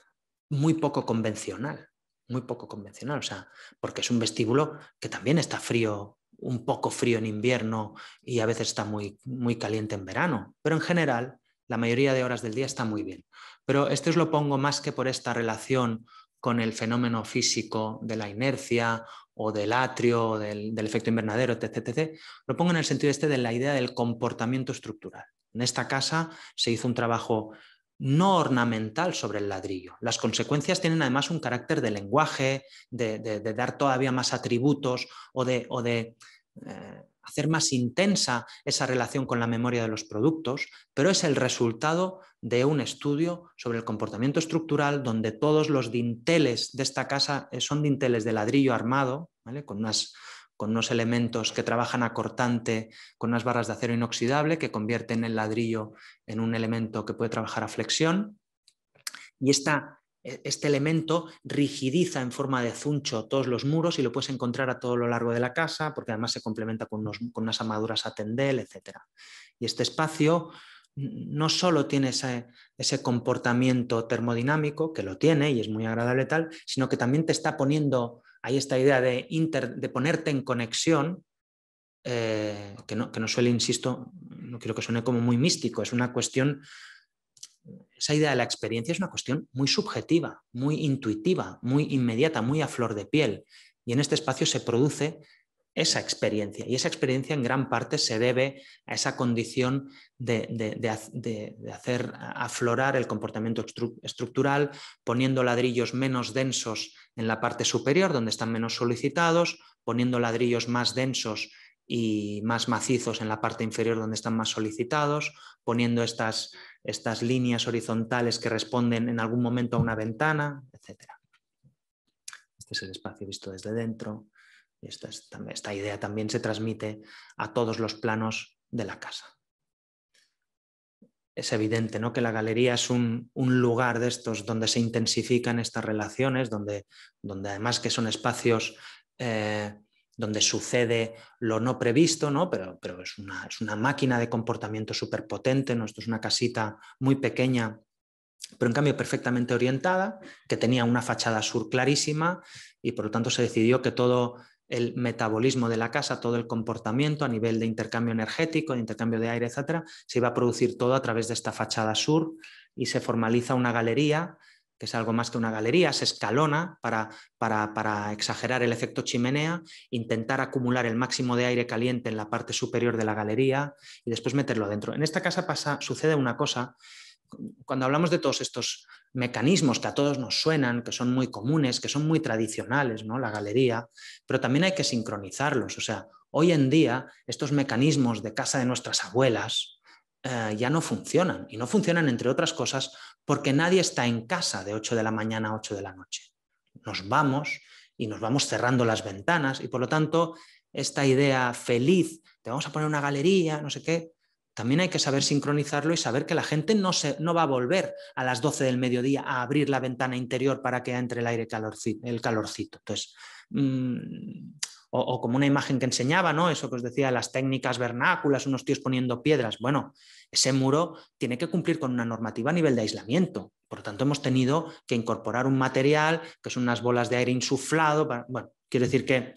Speaker 2: muy poco convencional, muy poco convencional, o sea, porque es un vestíbulo que también está frío, un poco frío en invierno y a veces está muy, muy caliente en verano, pero en general la mayoría de horas del día está muy bien. Pero esto os lo pongo más que por esta relación con el fenómeno físico de la inercia o del atrio del, efecto invernadero, etc, Lo pongo en el sentido este de la idea del comportamiento estructural. En esta casa se hizo un trabajo no ornamental sobre el ladrillo. Las consecuencias tienen además un carácter de lenguaje, de, dar todavía más atributos o de, eh, hacer más intensa esa relación con la memoria de los productos, pero es el resultado de un estudio sobre el comportamiento estructural donde todos los dinteles de esta casa eh, son dinteles de ladrillo armado, con, con unos elementos que trabajan a cortante con unas barras de acero inoxidable que convierten el ladrillo en un elemento que puede trabajar a flexión. Y esta e-, este elemento rigidiza en forma de zuncho todos los muros y lo puedes encontrar a todo lo largo de la casa, porque además se complementa con, unas amaduras a tendel, etc. Y este espacio no solo tiene ese, comportamiento termodinámico, que lo tiene y es muy agradable tal, sino que también te está poniendo ahí esta idea de, de ponerte en conexión, eh, que, no, que no suele, insisto, no quiero que suene como muy místico, es una cuestión esa idea de la experiencia es una cuestión muy subjetiva, muy intuitiva, muy inmediata, muy a flor de piel. Y en este espacio se produce esa experiencia. Y esa experiencia en gran parte se debe a esa condición de, hacer aflorar el comportamiento estructural, poniendo ladrillos menos densos en la parte superior, donde están menos solicitados, poniendo ladrillos más densos y más macizos en la parte inferior donde están más solicitados, poniendo estas, estas líneas horizontales que responden en algún momento a una ventana, etc. Este es el espacio visto desde dentro esta, idea también se transmite a todos los planos de la casa. Es evidente ¿no? que la galería es un, lugar de estos donde se intensifican estas relaciones, donde, además que son espacios eh, donde sucede lo no previsto, ¿no? pero, pero es, una, es, una, máquina de comportamiento súper potente, es una casita muy pequeña, pero en cambio perfectamente orientada, que tenía una fachada sur clarísima y por lo tanto se decidió que todo el metabolismo de la casa, todo el comportamiento a nivel de intercambio energético, de intercambio de aire, etcétera, se iba a producir todo a través de esta fachada sur y se formaliza una galería que es algo más que una galería, se escalona para, exagerar el efecto chimenea, intentar acumular el máximo de aire caliente en la parte superior de la galería y después meterlo dentro. En esta casa pasa, sucede una cosa, cuando hablamos de todos estos mecanismos que a todos nos suenan, que son muy comunes, que son muy tradicionales, ¿no? la galería, pero también hay que sincronizarlos. O sea, hoy en día estos mecanismos de casa de nuestras abuelas, eh, ya no funcionan. Y no funcionan, entre otras cosas, porque nadie está en casa de 8 de la mañana a 8 de la noche. Nos vamos y nos vamos cerrando las ventanas y por lo tanto esta idea feliz, te vamos a poner una galería, no sé qué, también hay que saber sincronizarlo y saber que la gente no, se, va a volver a las 12 del mediodía a abrir la ventana interior para que entre el aire calorcito. El calorcito. Entonces, mm, o, o, como una imagen que enseñaba, ¿no? Eso que os decía, las técnicas vernáculas, unos tíos poniendo piedras. Bueno, ese muro tiene que cumplir con una normativa a nivel de aislamiento. Por lo tanto, hemos tenido que incorporar un material que son unas bolas de aire insuflado. bueno, quiero decir que,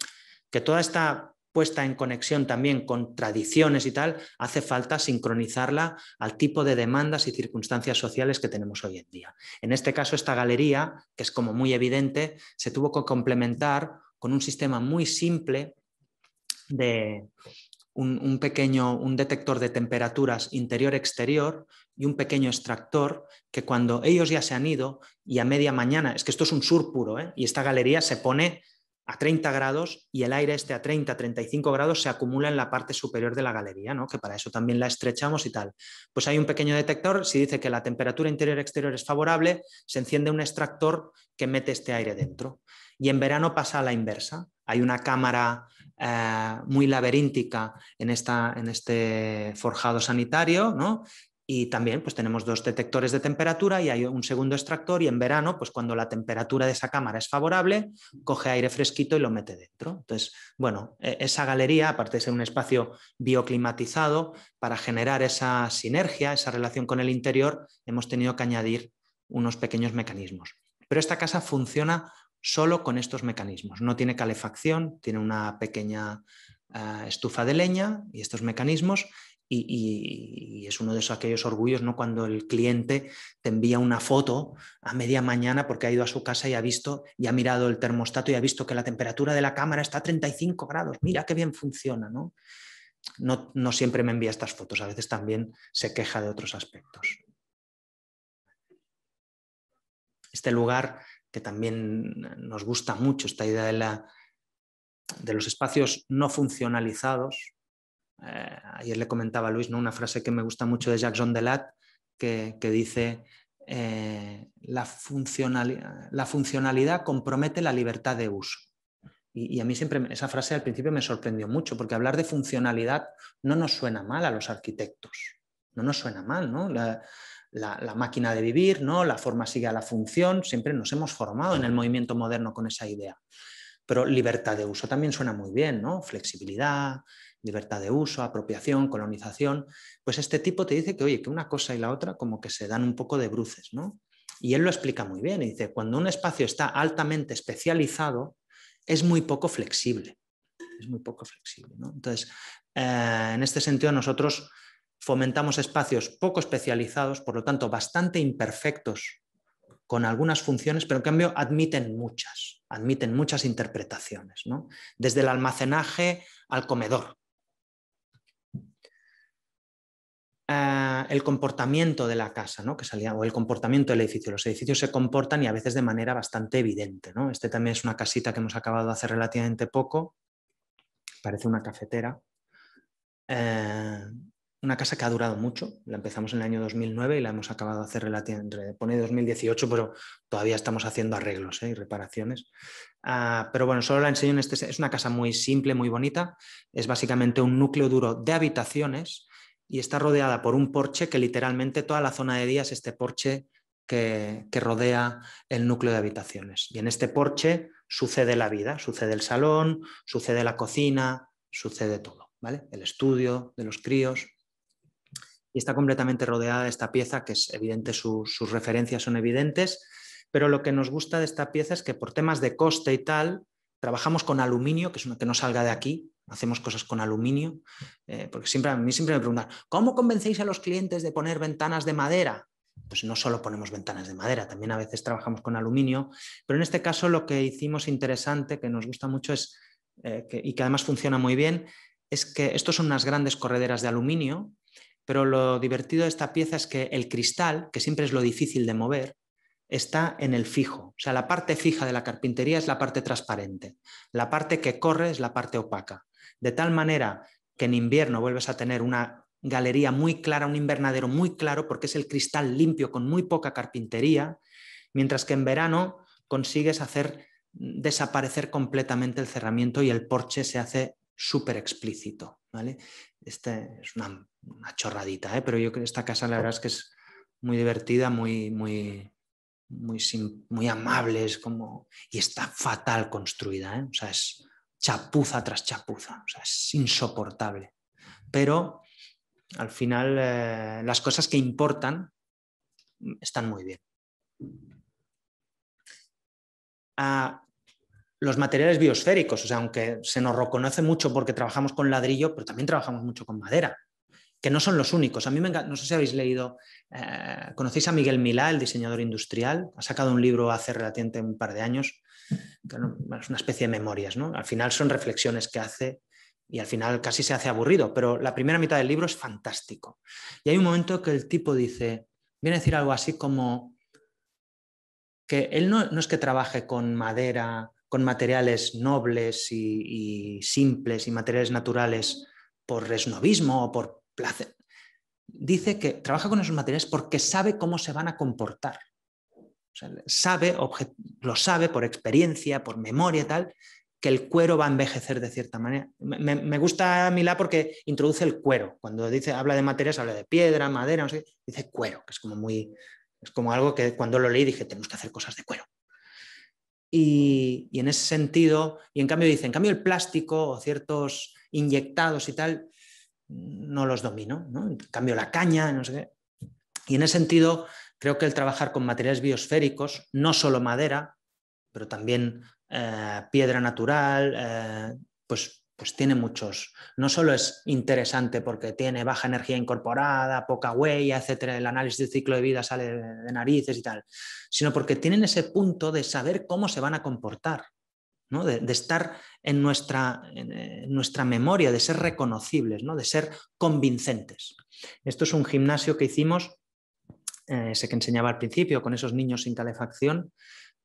Speaker 2: que toda esta puesta en conexión también con tradiciones y tal, hace falta sincronizarla al tipo de demandas y circunstancias sociales que tenemos hoy en día. En este caso, esta galería, que es como muy evidente, se tuvo que complementar con un sistema muy simple de, un, pequeño un detector de temperaturas interior-exterior y un pequeño extractor que cuando ellos ya se han ido y a media mañana, es que esto es un sur puro, ¿eh? y esta galería se pone a 30 grados y el aire este a 30, 35 grados se acumula en la parte superior de la galería, ¿no? que para eso también la estrechamos y tal. Pues hay un pequeño detector, si dice que la temperatura interior-exterior es favorable, se enciende un extractor que mete este aire dentro. Y en verano pasa a la inversa. Hay una cámara eh, muy laberíntica en, esta, en este forjado sanitario, ¿no? Y también pues, tenemos dos detectores de temperatura y hay un segundo extractor y en verano, pues cuando la temperatura de esa cámara es favorable, coge aire fresquito y lo mete dentro. Entonces, bueno, e, esa galería, aparte de ser un espacio bioclimatizado, para generar esa sinergia, esa relación con el interior, hemos tenido que añadir unos pequeños mecanismos. Pero esta casa funciona solo con estos mecanismos. No tiene calefacción, tiene una pequeña eh, estufa de leña y estos mecanismos. Y, es uno de esos aquellos orgullos, ¿no? Cuando el cliente te envía una foto a media mañana porque ha ido a su casa y ha visto y ha mirado el termostato y ha visto que la temperatura de la cámara está a 35 grados. Mira qué bien funciona, ¿no? No, no siempre me envía estas fotos, a veces también se queja de otros aspectos. Este lugar que también nos gusta mucho, esta idea de, la, los espacios no funcionalizados. Eh, ayer le comentaba a Luis ¿no? una frase que me gusta mucho de Jacques Delat, que, que dice, eh, la, funcionalidad, la, funcionalidad compromete la libertad de uso. Y, y, a mí siempre esa frase al principio me sorprendió mucho, porque hablar de funcionalidad no nos suena mal a los arquitectos, no nos suena mal, ¿no? La, la, máquina de vivir, ¿no? la forma sigue a la función, siempre nos hemos formado en el movimiento moderno con esa idea. Pero libertad de uso también suena muy bien, ¿no? Flexibilidad, libertad de uso, apropiación, colonización. Pues este tipo te dice que, oye, que una cosa y la otra como que se dan un poco de bruces, ¿no? Y él lo explica muy bien. dice, cuando un espacio está altamente especializado, es muy poco flexible. Es muy poco flexible, Entonces, eh, en este sentido, nosotros fomentamos espacios poco especializados, por lo tanto, bastante imperfectos, con algunas funciones, pero en cambio admiten muchas, admiten muchas interpretaciones, ¿no? desde el almacenaje al comedor. Eh, el comportamiento de la casa, ¿no? que salía, o el comportamiento del edificio. Los edificios se comportan y a veces de manera bastante evidente. ¿no? Este también es una casita que hemos acabado de hacer relativamente poco, parece una cafetera. Eh, una casa que ha durado mucho. La empezamos en el año 2009 y la hemos acabado de hacer relativamente, pone 2018, pero todavía estamos haciendo arreglos ¿eh? y reparaciones. Ah, pero bueno, solo la enseño en este. Es una casa muy simple, muy bonita. Es básicamente un núcleo duro de habitaciones y está rodeada por un porche que literalmente toda la zona de día es este porche que, rodea el núcleo de habitaciones. Y en este porche sucede la vida, sucede el salón, sucede la cocina, sucede todo, ¿vale? El estudio de los críos y está completamente rodeada de esta pieza, que es evidente, sus referencias son evidentes, pero lo que nos gusta de esta pieza es que por temas de coste y tal, trabajamos con aluminio, que es una que no salga de aquí, hacemos cosas con aluminio, eh, porque siempre a mí siempre me preguntan, ¿cómo convencéis a los clientes de poner ventanas de madera? Pues no solo ponemos ventanas de madera, también a veces trabajamos con aluminio, pero en este caso lo que hicimos interesante, que nos gusta mucho es, eh, y que además funciona muy bien, es que estos son unas grandes correderas de aluminio pero lo divertido de esta pieza es que el cristal, que siempre es lo difícil de mover, está en el fijo. O sea, la parte fija de la carpintería es la parte transparente. La parte que corre es la parte opaca. De tal manera que en invierno vuelves a tener una galería muy clara, un invernadero muy claro, porque es el cristal limpio con muy poca carpintería, mientras que en verano consigues hacer desaparecer completamente el cerramiento y el porche se hace súper explícito. ¿vale? Esta es una, chorradita, ¿eh? pero yo creo que esta casa la verdad es que es muy divertida, muy, muy, muy, muy amable, como, y está fatal construida, ¿eh? o sea, es chapuza tras chapuza, es insoportable. Pero al final eh, las cosas que importan están muy bien. Ah, los materiales biosféricos, o sea, aunque se nos reconoce mucho porque trabajamos con ladrillo, pero también trabajamos mucho con madera, que no son los únicos. A mí me no sé si habéis leído, eh, conocéis a Miguel Milá, el diseñador industrial, ha sacado un libro hace relativamente un par de años, que es una especie de memorias, ¿no? Al final son reflexiones que hace y al final casi se hace aburrido, pero la primera mitad del libro es fantástico. Y hay un momento que el tipo dice, viene a decir algo así como que él no, no es que trabaje con madera, con materiales nobles y, simples y materiales naturales por resnovismo o por placer. Dice que trabaja con esos materiales porque sabe cómo se van a comportar. sabe, lo sabe por experiencia, por memoria y tal, que el cuero va a envejecer de cierta manera. Me, me gusta Milá porque introduce el cuero. Cuando dice, habla de materias, habla de piedra, madera, no dice cuero, que es como muy, es como algo que cuando lo leí dije, tenemos que hacer cosas de cuero. Y, en ese sentido, y en cambio dicen, en cambio el plástico o ciertos inyectados y tal, no los domino, ¿no? En cambio la caña, no sé qué. Y en ese sentido, creo que el trabajar con materiales biosféricos, no solo madera, pero también eh, piedra natural, eh, pues pues tiene muchos. No solo es interesante porque tiene baja energía incorporada, poca huella, etcétera, el análisis del ciclo de vida sale de, narices y tal, sino porque tienen ese punto de saber cómo se van a comportar, de, estar en nuestra, eh, nuestra, memoria, de ser reconocibles, ¿no? de ser convincentes. Esto es un gimnasio que hicimos, eh, ese que enseñaba al principio, con esos niños sin calefacción,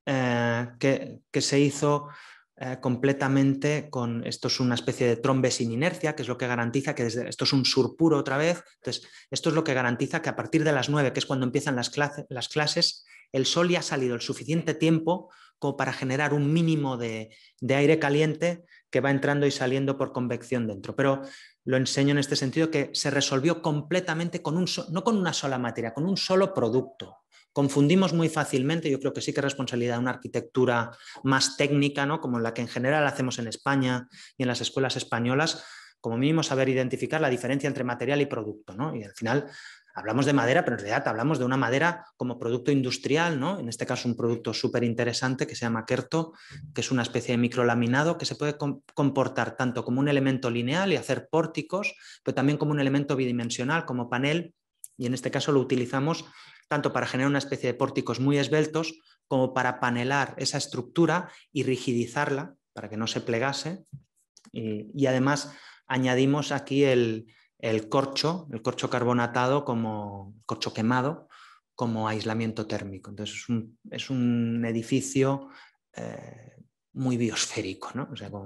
Speaker 2: eh, que, que se hizo eh, completamente con esto es una especie de trombe sin inercia, que es lo que garantiza que desde esto es un surpuro otra vez. Entonces, esto es lo que garantiza que a partir de las 9, que es cuando empiezan las, clases las clases, el sol ya ha salido el suficiente tiempo como para generar un mínimo de, aire caliente que va entrando y saliendo por convección dentro. Pero lo enseño en este sentido que se resolvió completamente con un no con una sola materia, con un solo producto confundimos muy fácilmente, yo creo que sí que es responsabilidad de una arquitectura más técnica, ¿no? como la que en general hacemos en España y en las escuelas españolas, como mínimo saber identificar la diferencia entre material y producto. ¿no? Y al final hablamos de madera, pero en realidad hablamos de una madera como producto industrial, ¿no? En este caso, un producto súper interesante que se llama Kerto, que es una especie de microlaminado que se puede comportar tanto como un elemento lineal y hacer pórticos, pero también como un elemento bidimensional, como panel, y en este caso lo utilizamos tanto para generar una especie de pórticos muy esbeltos como para panelar esa estructura y rigidizarla para que no se plegase. Y, además añadimos aquí el, corcho, el corcho carbonatado como corcho quemado, como aislamiento térmico. Entonces es un, edificio eh, muy biosférico,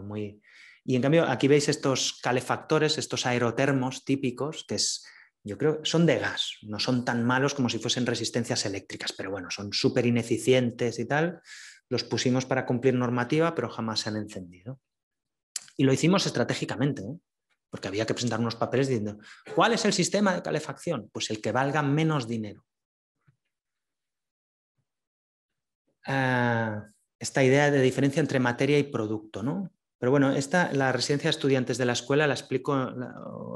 Speaker 2: muy... Y en cambio aquí veis estos calefactores, estos aerotermos típicos, que es yo creo, que son de gas, no son tan malos como si fuesen resistencias eléctricas, pero bueno, son súper ineficientes y tal. Los pusimos para cumplir normativa, pero jamás se han encendido. Y lo hicimos estratégicamente, ¿eh? porque había que presentar unos papeles diciendo, ¿cuál es el sistema de calefacción? Pues el que valga menos dinero. Ah, esta idea de diferencia entre materia y producto, ¿no? Pero bueno, esta, la residencia de estudiantes de la escuela, la explico,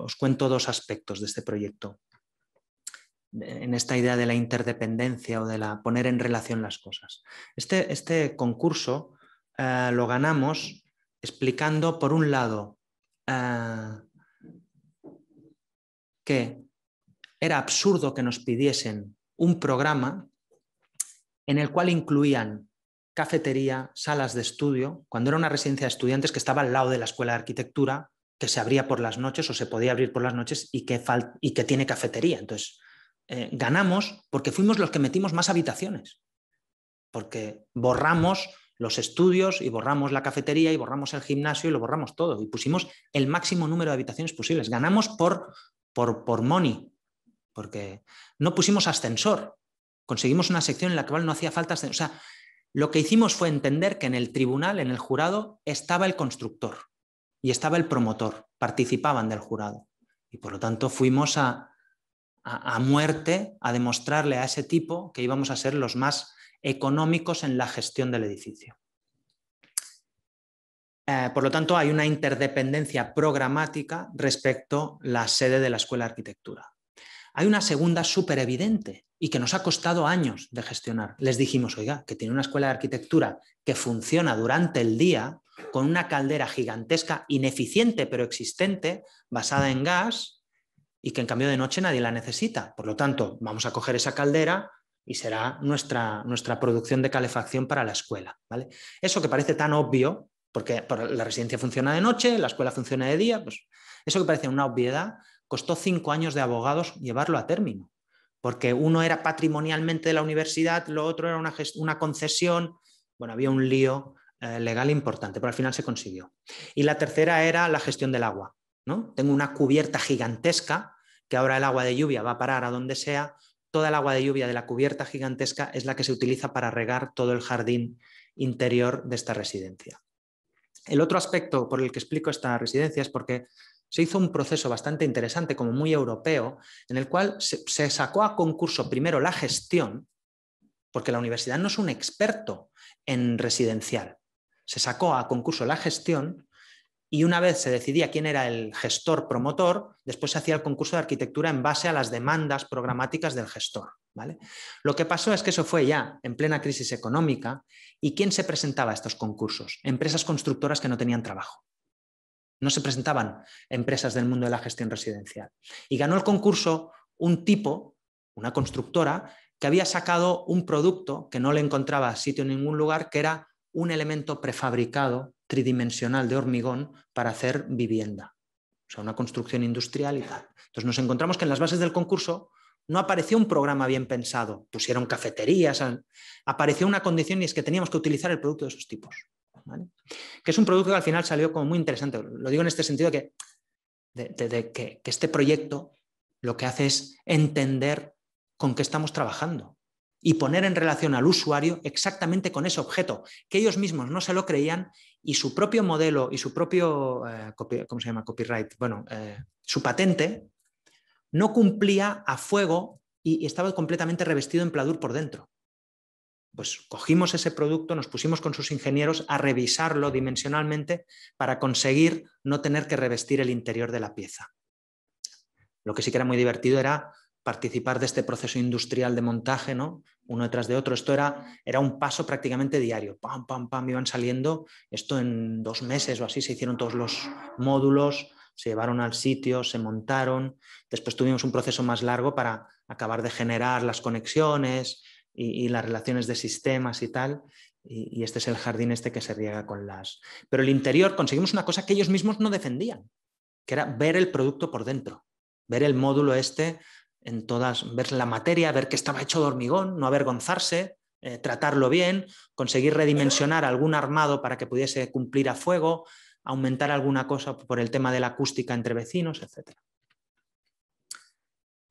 Speaker 2: os cuento dos aspectos de este proyecto. En esta idea de la interdependencia o de la poner en relación las cosas. Este, este concurso eh, lo ganamos explicando, por un lado, eh, que era absurdo que nos pidiesen un programa en el cual incluían cafetería, salas de estudio, cuando era una residencia de estudiantes que estaba al lado de la escuela de arquitectura, que se abría por las noches o se podía abrir por las noches y que, y que tiene cafetería. Entonces, eh, ganamos porque fuimos los que metimos más habitaciones, porque borramos los estudios y borramos la cafetería y borramos el gimnasio y lo borramos todo y pusimos el máximo número de habitaciones posibles. Ganamos por, por, por money, porque no pusimos ascensor, conseguimos una sección en la cual no hacía falta ascensor. O sea, lo que hicimos fue entender que en el tribunal, en el jurado, estaba el constructor y estaba el promotor, participaban del jurado. Y por lo tanto fuimos a, a, muerte a demostrarle a ese tipo que íbamos a ser los más económicos en la gestión del edificio. Eh, por lo tanto, hay una interdependencia programática respecto a la sede de la Escuela de Arquitectura. Hay una segunda súper evidente, y que nos ha costado años de gestionar. Les dijimos, oiga, que tiene una escuela de arquitectura que funciona durante el día con una caldera gigantesca, ineficiente pero existente, basada en gas y que en cambio de noche nadie la necesita. Por lo tanto, vamos a coger esa caldera y será nuestra, nuestra producción de calefacción para la escuela. ¿vale? Eso que parece tan obvio, porque la residencia funciona de noche, la escuela funciona de día, pues eso que parece una obviedad, costó cinco años de abogados llevarlo a término porque uno era patrimonialmente de la universidad, lo otro era una, concesión, bueno, había un lío eh, legal importante, pero al final se consiguió. Y la tercera era la gestión del agua. Tengo una cubierta gigantesca, que ahora el agua de lluvia va a parar a donde sea, toda el agua de lluvia de la cubierta gigantesca es la que se utiliza para regar todo el jardín interior de esta residencia. El otro aspecto por el que explico esta residencia es porque se hizo un proceso bastante interesante, como muy europeo, en el cual se, sacó a concurso primero la gestión, porque la universidad no es un experto en residencial. Se sacó a concurso la gestión y una vez se decidía quién era el gestor promotor, después se hacía el concurso de arquitectura en base a las demandas programáticas del gestor. ¿vale? Lo que pasó es que eso fue ya en plena crisis económica y ¿quién se presentaba a estos concursos? Empresas constructoras que no tenían trabajo. No se presentaban empresas del mundo de la gestión residencial. Y ganó el concurso un tipo, una constructora, que había sacado un producto que no le encontraba sitio en ningún lugar, que era un elemento prefabricado tridimensional de hormigón para hacer vivienda, o sea, una construcción industrial y tal. Entonces nos encontramos que en las bases del concurso no apareció un programa bien pensado, pusieron cafeterías, apareció una condición y es que teníamos que utilizar el producto de esos tipos. Que es un producto que al final salió como muy interesante. Lo digo en este sentido que, de, que, este proyecto lo que hace es entender con qué estamos trabajando y poner en relación al usuario exactamente con ese objeto, que ellos mismos no se lo creían y su propio modelo y su propio, eh, se llama? Copyright, bueno, eh, su patente no cumplía a fuego y estaba completamente revestido en pladur por dentro pues cogimos ese producto, nos pusimos con sus ingenieros a revisarlo dimensionalmente para conseguir no tener que revestir el interior de la pieza. Lo que sí que era muy divertido era participar de este proceso industrial de montaje, ¿no? Uno tras de otro. Esto era, era un paso prácticamente diario. Pam, pam, pam, iban saliendo. Esto en dos meses o así se hicieron todos los módulos, se llevaron al sitio, se montaron. Después tuvimos un proceso más largo para acabar de generar las conexiones, y, las relaciones de sistemas y tal. Y, este es el jardín este que se riega con las... Pero el interior conseguimos una cosa que ellos mismos no defendían, que era ver el producto por dentro, ver el módulo este en todas, ver la materia, ver que estaba hecho de hormigón, no avergonzarse, eh, tratarlo bien, conseguir redimensionar algún armado para que pudiese cumplir a fuego, aumentar alguna cosa por el tema de la acústica entre vecinos, etc.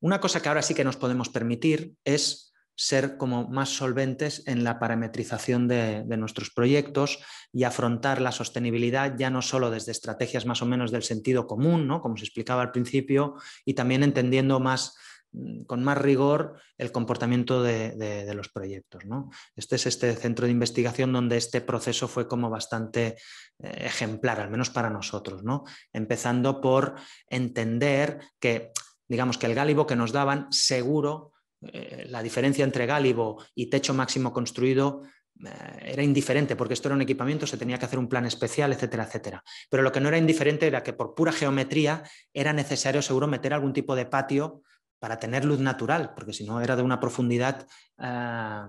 Speaker 2: Una cosa que ahora sí que nos podemos permitir es ser como más solventes en la parametrización de, nuestros proyectos y afrontar la sostenibilidad ya no solo desde estrategias más o menos del sentido común, ¿no? como se explicaba al principio, y también entendiendo más mm, con más rigor el comportamiento de, los proyectos. ¿no? Este es este centro de investigación donde este proceso fue como bastante eh, ejemplar, al menos para nosotros, ¿no? empezando por entender que digamos que el gálibo que nos daban seguro eh, la diferencia entre gálibo y techo máximo construido eh, era indiferente porque esto era un equipamiento, se tenía que hacer un plan especial, etcétera, etcétera. Pero lo que no era indiferente era que por pura geometría era necesario seguro meter algún tipo de patio para tener luz natural, porque si no era de una profundidad eh,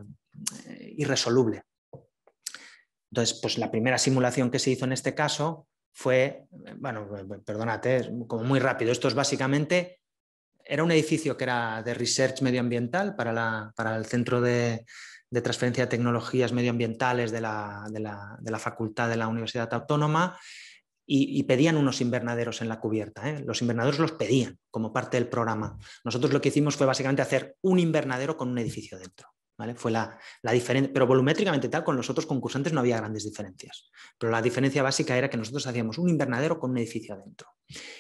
Speaker 2: irresoluble. Entonces, pues la primera simulación que se hizo en este caso fue, bueno, perdónate, como muy rápido, esto es básicamente era un edificio que era de research medioambiental para, para el Centro de, Transferencia de Tecnologías Medioambientales de la, de la Facultad de la Universidad Autónoma y, pedían unos invernaderos en la cubierta. ¿eh? Los invernaderos los pedían como parte del programa. Nosotros lo que hicimos fue básicamente hacer un invernadero con un edificio dentro. Fue la, diferencia, pero volumétricamente tal, con los otros concursantes no había grandes diferencias. Pero la diferencia básica era que nosotros hacíamos un invernadero con un edificio adentro.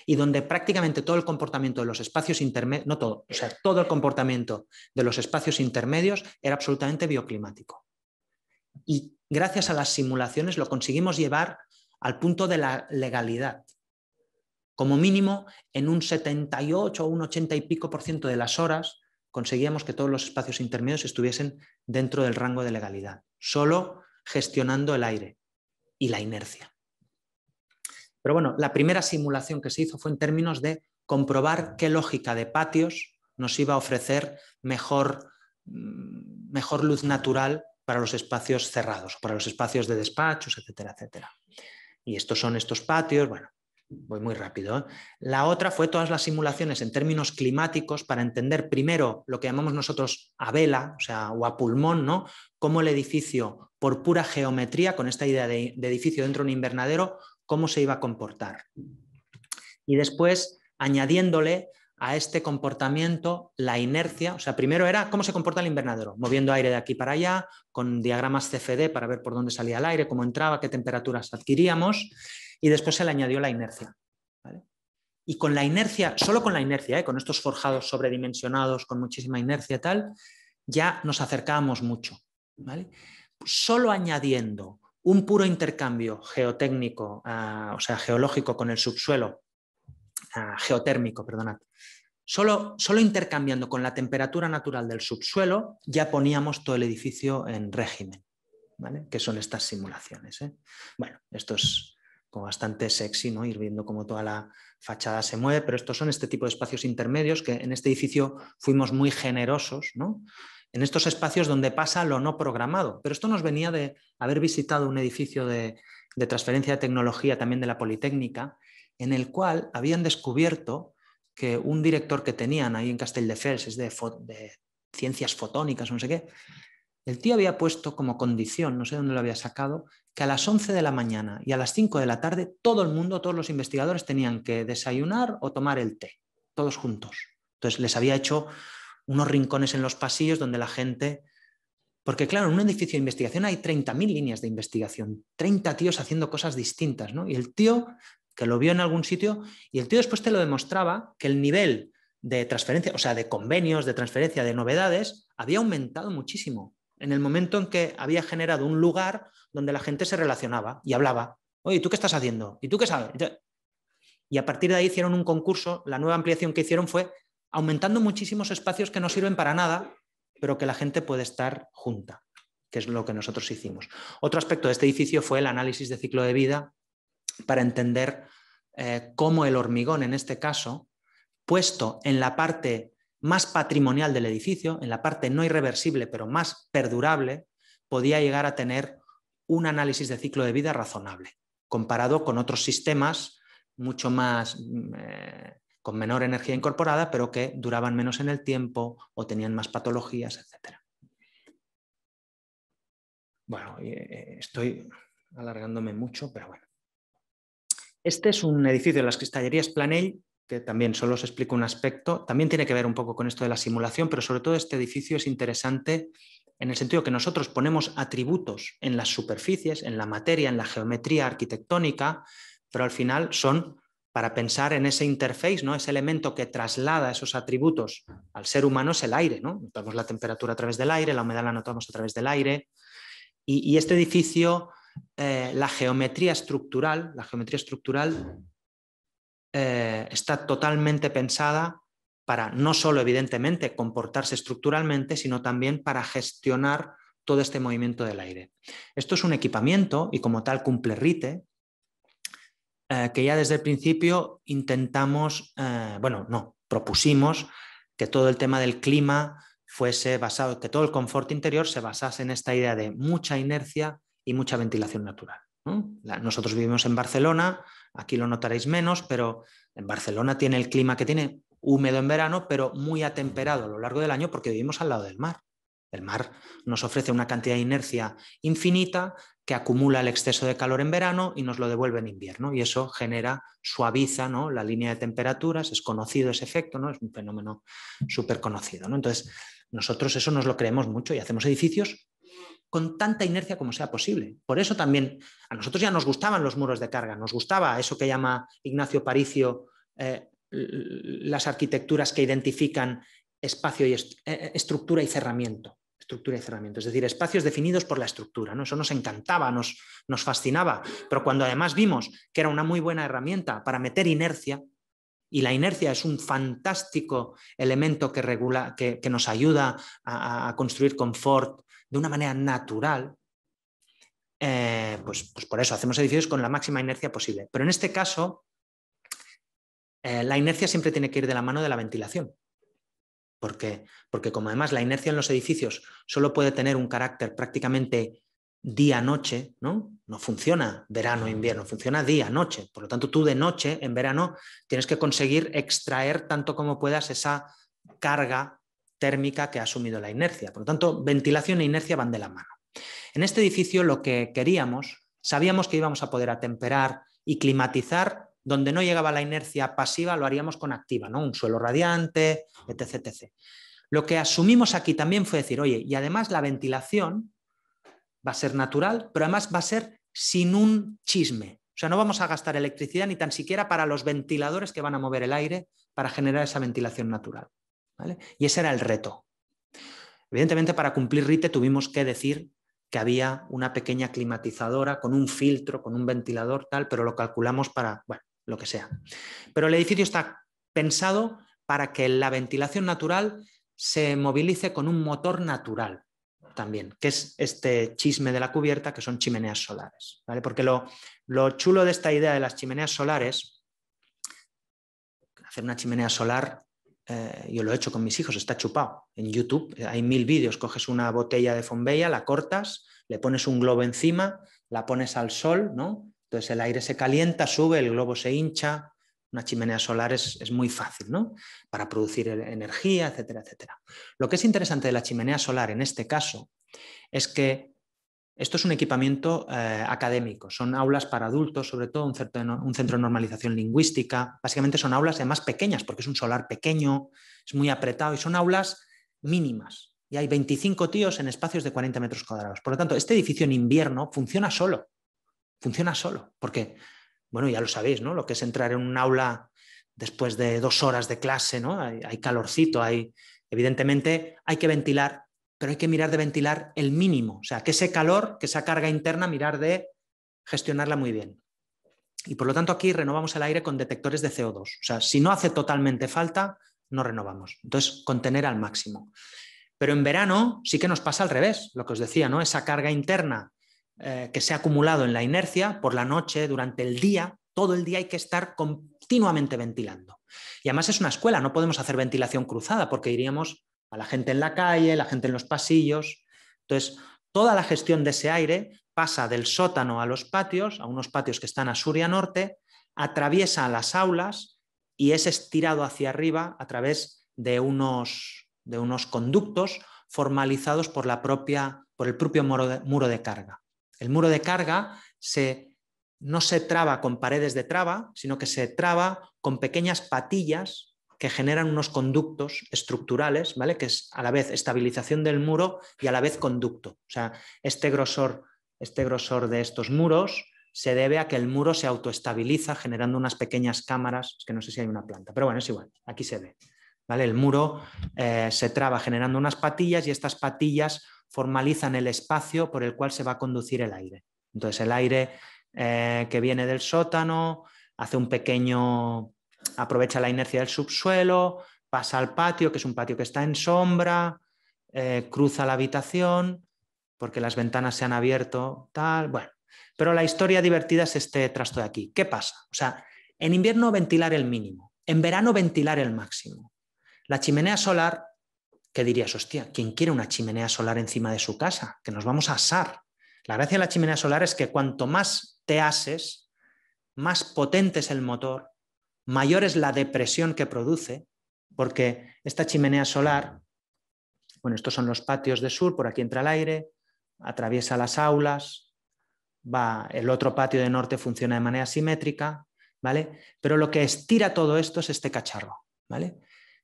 Speaker 2: Y donde prácticamente todo el comportamiento de los espacios intermedios, no todo, o sea, todo el comportamiento de los espacios intermedios era absolutamente bioclimático. Y gracias a las simulaciones lo conseguimos llevar al punto de la legalidad. Como mínimo, en un 78 o un 80 y pico por ciento de las horas conseguíamos que todos los espacios intermedios estuviesen dentro del rango de legalidad, solo gestionando el aire y la inercia. Pero bueno, la primera simulación que se hizo fue en términos de comprobar qué lógica de patios nos iba a ofrecer mejor, mm, mejor luz natural para los espacios cerrados, para los espacios de despachos, etcétera, etcétera. Y estos son estos patios, bueno, voy muy rápido. ¿eh? La otra fue todas las simulaciones en términos climáticos para entender primero lo que llamamos nosotros a vela, o sea, o a pulmón, ¿no? Cómo el edificio, por pura geometría, con esta idea de, de edificio dentro de un invernadero, cómo se iba a comportar. Y después, añadiéndole a este comportamiento la inercia, o sea, primero era cómo se comporta el invernadero, moviendo aire de aquí para allá, con diagramas CFD para ver por dónde salía el aire, cómo entraba, qué temperaturas adquiríamos, y después se le añadió la inercia. Y con la inercia, solo con la inercia, ¿eh? con estos forjados sobredimensionados, con muchísima inercia y tal, ya nos acercábamos mucho. Solo añadiendo un puro intercambio geotécnico, ah, o sea, geológico con el subsuelo, ah, geotérmico, perdonad, Solo, solo, intercambiando con la temperatura natural del subsuelo ya poníamos todo el edificio en régimen, que son estas simulaciones. ¿eh? Bueno, esto es con bastante sexy, ¿no? Ir viendo cómo toda la fachada se mueve, pero estos son este tipo de espacios intermedios que en este edificio fuimos muy generosos, ¿no? En estos espacios donde pasa lo no programado, pero esto nos venía de haber visitado un edificio de, transferencia de tecnología también de la Politécnica, en el cual habían descubierto que un director que tenían ahí en Castelldefels, es de, de ciencias fotónicas, no sé qué, el tío había puesto como condición, no sé dónde lo había sacado, que a las 11 de la mañana y a las 5 de la tarde todo el mundo, todos los investigadores tenían que desayunar o tomar el té, todos juntos. Entonces les había hecho unos rincones en los pasillos donde la gente... Porque claro, en un edificio de investigación hay 30.000 líneas de investigación, 30 tíos haciendo cosas distintas, ¿no? Y el tío, que lo vio en algún sitio, y el tío después te lo demostraba que el nivel de transferencia, o sea, de convenios, de transferencia, de novedades, había aumentado muchísimo en el momento en que había generado un lugar donde la gente se relacionaba y hablaba. Oye, ¿tú qué estás haciendo? ¿Y tú qué sabes? Y a partir de ahí hicieron un concurso. La nueva ampliación que hicieron fue aumentando muchísimos espacios que no sirven para nada, pero que la gente puede estar junta, que es lo que nosotros hicimos. Otro aspecto de este edificio fue el análisis de ciclo de vida para entender eh, cómo el hormigón, en este caso, puesto en la parte más patrimonial del edificio, en la parte no irreversible, pero más perdurable, podía llegar a tener un análisis de ciclo de vida razonable, comparado con otros sistemas mucho más mm, eh, con menor energía incorporada, pero que duraban menos en el tiempo o tenían más patologías, etc. Bueno, eh, eh, estoy alargándome mucho, pero bueno. Este es un edificio de las cristallerías Planell que también solo os explico un aspecto, también tiene que ver un poco con esto de la simulación, pero sobre todo este edificio es interesante en el sentido que nosotros ponemos atributos en las superficies, en la materia, en la geometría arquitectónica, pero al final son para pensar en ese interface, ¿no? ese elemento que traslada esos atributos al ser humano es el aire. ¿no? Notamos la temperatura a través del aire, la humedad la notamos a través del aire. Y, este edificio, eh, la geometría estructural, la geometría estructural eh, está totalmente pensada para no solo, evidentemente, comportarse estructuralmente, sino también para gestionar todo este movimiento del aire. Esto es un equipamiento y como tal cumple RITE, eh, que ya desde el principio intentamos, eh, bueno, no, propusimos que todo el tema del clima fuese basado, que todo el confort interior se basase en esta idea de mucha inercia y mucha ventilación natural. Nosotros vivimos en Barcelona, Aquí lo notaréis menos, pero en Barcelona tiene el clima que tiene, húmedo en verano, pero muy atemperado a lo largo del año porque vivimos al lado del mar. El mar nos ofrece una cantidad de inercia infinita que acumula el exceso de calor en verano y nos lo devuelve en invierno. Y eso genera, suaviza ¿no? la línea de temperaturas, es conocido ese efecto, ¿no? es un fenómeno súper conocido. Entonces, nosotros eso nos lo creemos mucho y hacemos edificios con tanta inercia como sea posible. Por eso también a nosotros ya nos gustaban los muros de carga, nos gustaba eso que llama Ignacio Paricio eh, las arquitecturas que identifican espacio y eh, eh, estructura y cerramiento. Estructura y cerramiento, es decir, espacios definidos por la estructura. Eso nos encantaba, nos, nos fascinaba. Pero cuando además vimos que era una muy buena herramienta para meter inercia, y la inercia es un fantástico elemento que regula, que, nos ayuda a, construir confort, de una manera natural, eh, pues, pues, por eso hacemos edificios con la máxima inercia posible. Pero en este caso, eh, la inercia siempre tiene que ir de la mano de la ventilación. ¿Por qué? Porque como además la inercia en los edificios solo puede tener un carácter prácticamente día-noche, ¿no? No funciona verano-invierno, funciona día-noche. Por lo tanto, tú de noche, en verano, tienes que conseguir extraer tanto como puedas esa carga térmica que ha asumido la inercia. Por lo tanto, ventilación e inercia van de la mano. En este edificio lo que queríamos, sabíamos que íbamos a poder atemperar y climatizar donde no llegaba la inercia pasiva, lo haríamos con activa, ¿no? Un suelo radiante, etc. Lo que asumimos aquí también fue decir, oye, y además la ventilación va a ser natural, pero además va a ser sin un chisme. O sea, no vamos a gastar electricidad ni tan siquiera para los ventiladores que van a mover el aire para generar esa ventilación natural. Y ese era el reto. Evidentemente, para cumplir RITE tuvimos que decir que había una pequeña climatizadora con un filtro, con un ventilador, tal, pero lo calculamos para, bueno, lo que sea. Pero el edificio está pensado para que la ventilación natural se movilice con un motor natural también, que es este chisme de la cubierta, que son chimeneas solares. ¿vale? Porque lo, lo chulo de esta idea de las chimeneas solares, hacer una chimenea solar eh, yo lo he hecho con mis hijos, está chupado. En YouTube eh, hay mil vídeos, coges una botella de Fombeya, la cortas, le pones un globo encima, la pones al sol, ¿no? Entonces el aire se calienta, sube, el globo se hincha, una chimenea solar es, muy fácil, ¿no? Para producir e-, energía, etcétera, etcétera. Lo que es interesante de la chimenea solar en este caso es que esto es un equipamiento eh, académico, son aulas para adultos, sobre todo un centro, de normalización lingüística. Básicamente son aulas además pequeñas, porque es un solar pequeño, es muy apretado y son aulas mínimas. Y hay 25 tíos en espacios de 40 metros cuadrados. Por lo tanto, este edificio en invierno funciona solo, funciona solo, porque, bueno, ya lo sabéis, ¿no? Lo que es entrar en un aula después de dos horas de clase, ¿no? Hay, hay calorcito, hay, evidentemente hay que ventilar pero hay que mirar de ventilar el mínimo, o sea, que ese calor, que esa carga interna, mirar de gestionarla muy bien. Y por lo tanto aquí renovamos el aire con detectores de CO2, o sea, si no hace totalmente falta, no renovamos. Entonces, contener al máximo. Pero en verano sí que nos pasa al revés, lo que os decía, ¿no? Esa carga interna eh, que se ha acumulado en la inercia por la noche, durante el día, todo el día hay que estar continuamente ventilando. Y además es una escuela, no podemos hacer ventilación cruzada porque iríamos a la gente en la calle, la gente en los pasillos. Entonces, toda la gestión de ese aire pasa del sótano a los patios, a unos patios que están a sur y a norte, atraviesa las aulas y es estirado hacia arriba a través de unos, de unos conductos formalizados por, la propia, por el propio muro de, carga. El muro de carga no se traba con paredes de traba, sino que se traba con pequeñas patillas que generan unos conductos estructurales, ¿vale? Que es a la vez estabilización del muro y a la vez conducto. O sea, este grosor, este grosor de estos muros se debe a que el muro se autoestabiliza generando unas pequeñas cámaras, es que no sé si hay una planta, pero bueno, es igual, aquí se ve. ¿vale? El muro eh, se traba generando unas patillas y estas patillas formalizan el espacio por el cual se va a conducir el aire. Entonces el aire eh, que viene del sótano hace un pequeño aprovecha la inercia del subsuelo, pasa al patio, que es un patio que está en sombra, eh, cruza la habitación, porque las ventanas se han abierto, tal, bueno. Pero la historia divertida es este trasto de aquí. ¿Qué pasa? O sea, en invierno ventilar el mínimo, en verano ventilar el máximo. La chimenea solar, ¿qué dirías? Hostia, ¿quién quiere una chimenea solar encima de su casa? Que nos vamos a asar. La gracia de la chimenea solar es que cuanto más te ases, más potente es el motor mayor es la depresión que produce, porque esta chimenea solar, bueno, estos son los patios de sur, por aquí entra el aire, atraviesa las aulas, va, el otro patio de norte funciona de manera simétrica, ¿vale? Pero lo que estira todo esto es este cacharro, ¿vale?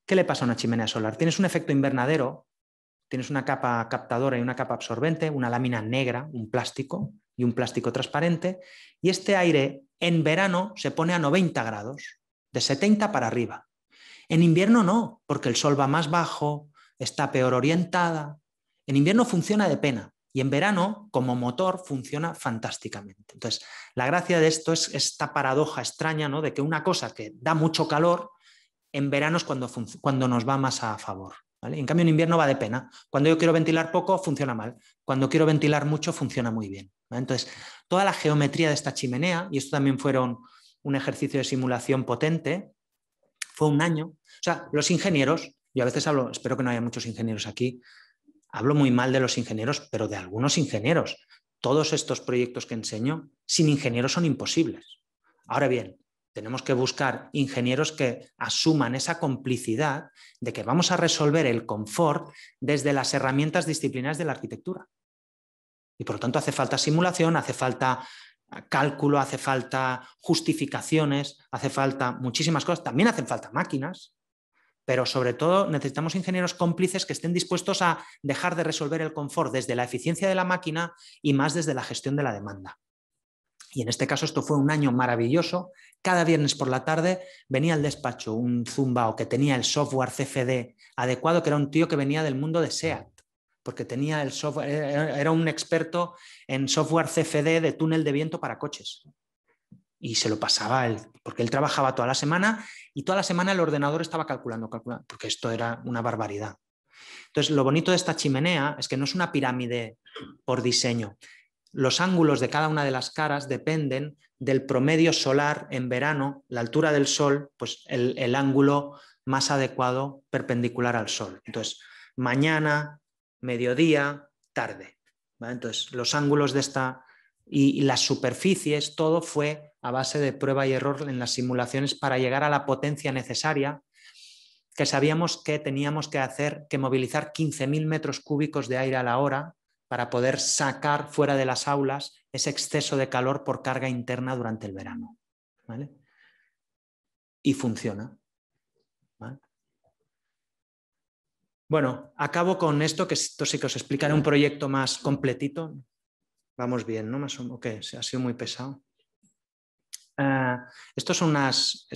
Speaker 2: ¿Qué le pasa a una chimenea solar? Tienes un efecto invernadero, tienes una capa captadora y una capa absorbente, una lámina negra, un plástico y un plástico transparente, y este aire en verano se pone a 90 grados de 70 para arriba. En invierno no, porque el sol va más bajo, está peor orientada. En invierno funciona de pena y en verano, como motor, funciona fantásticamente. Entonces, la gracia de esto es esta paradoja extraña ¿no? de que una cosa que da mucho calor, en verano es cuando, cuando nos va más a favor. En cambio, en invierno va de pena. Cuando yo quiero ventilar poco, funciona mal. Cuando quiero ventilar mucho, funciona muy bien. Entonces, toda la geometría de esta chimenea, y esto también fueron un ejercicio de simulación potente, fue un año. O sea, los ingenieros, yo a veces hablo, espero que no haya muchos ingenieros aquí, hablo muy mal de los ingenieros, pero de algunos ingenieros. Todos estos proyectos que enseño, sin ingenieros son imposibles. Ahora bien, tenemos que buscar ingenieros que asuman esa complicidad de que vamos a resolver el confort desde las herramientas disciplinarias de la arquitectura. Y por lo tanto hace falta simulación, hace falta cálculo, hace falta justificaciones, hace falta muchísimas cosas, también hacen falta máquinas, pero sobre todo necesitamos ingenieros cómplices que estén dispuestos a dejar de resolver el confort desde la eficiencia de la máquina y más desde la gestión de la demanda. Y en este caso esto fue un año maravilloso. Cada viernes por la tarde venía al despacho un zumbao que tenía el software CFD adecuado, que era un tío que venía del mundo de sea porque tenía el software, era un experto en software CFD de túnel de viento para coches. Y se lo pasaba él, porque él trabajaba toda la semana y toda la semana el ordenador estaba calculando, calculando, porque esto era una barbaridad. Entonces, lo bonito de esta chimenea es que no es una pirámide por diseño. Los ángulos de cada una de las caras dependen del promedio solar en verano, la altura del sol, pues el, el ángulo más adecuado perpendicular al sol. Entonces, mañana, mediodía, tarde. Entonces, los ángulos de esta y, las superficies, todo fue a base de prueba y error en las simulaciones para llegar a la potencia necesaria que sabíamos que teníamos que hacer, que movilizar 15.000 metros cúbicos de aire a la hora para poder sacar fuera de las aulas ese exceso de calor por carga interna durante el verano. Y funciona. Bueno, acabo con esto, que esto sí que os explicaré un proyecto más completito. Vamos bien, ¿no? Más o ha sido muy pesado. Eh, Estos son unas,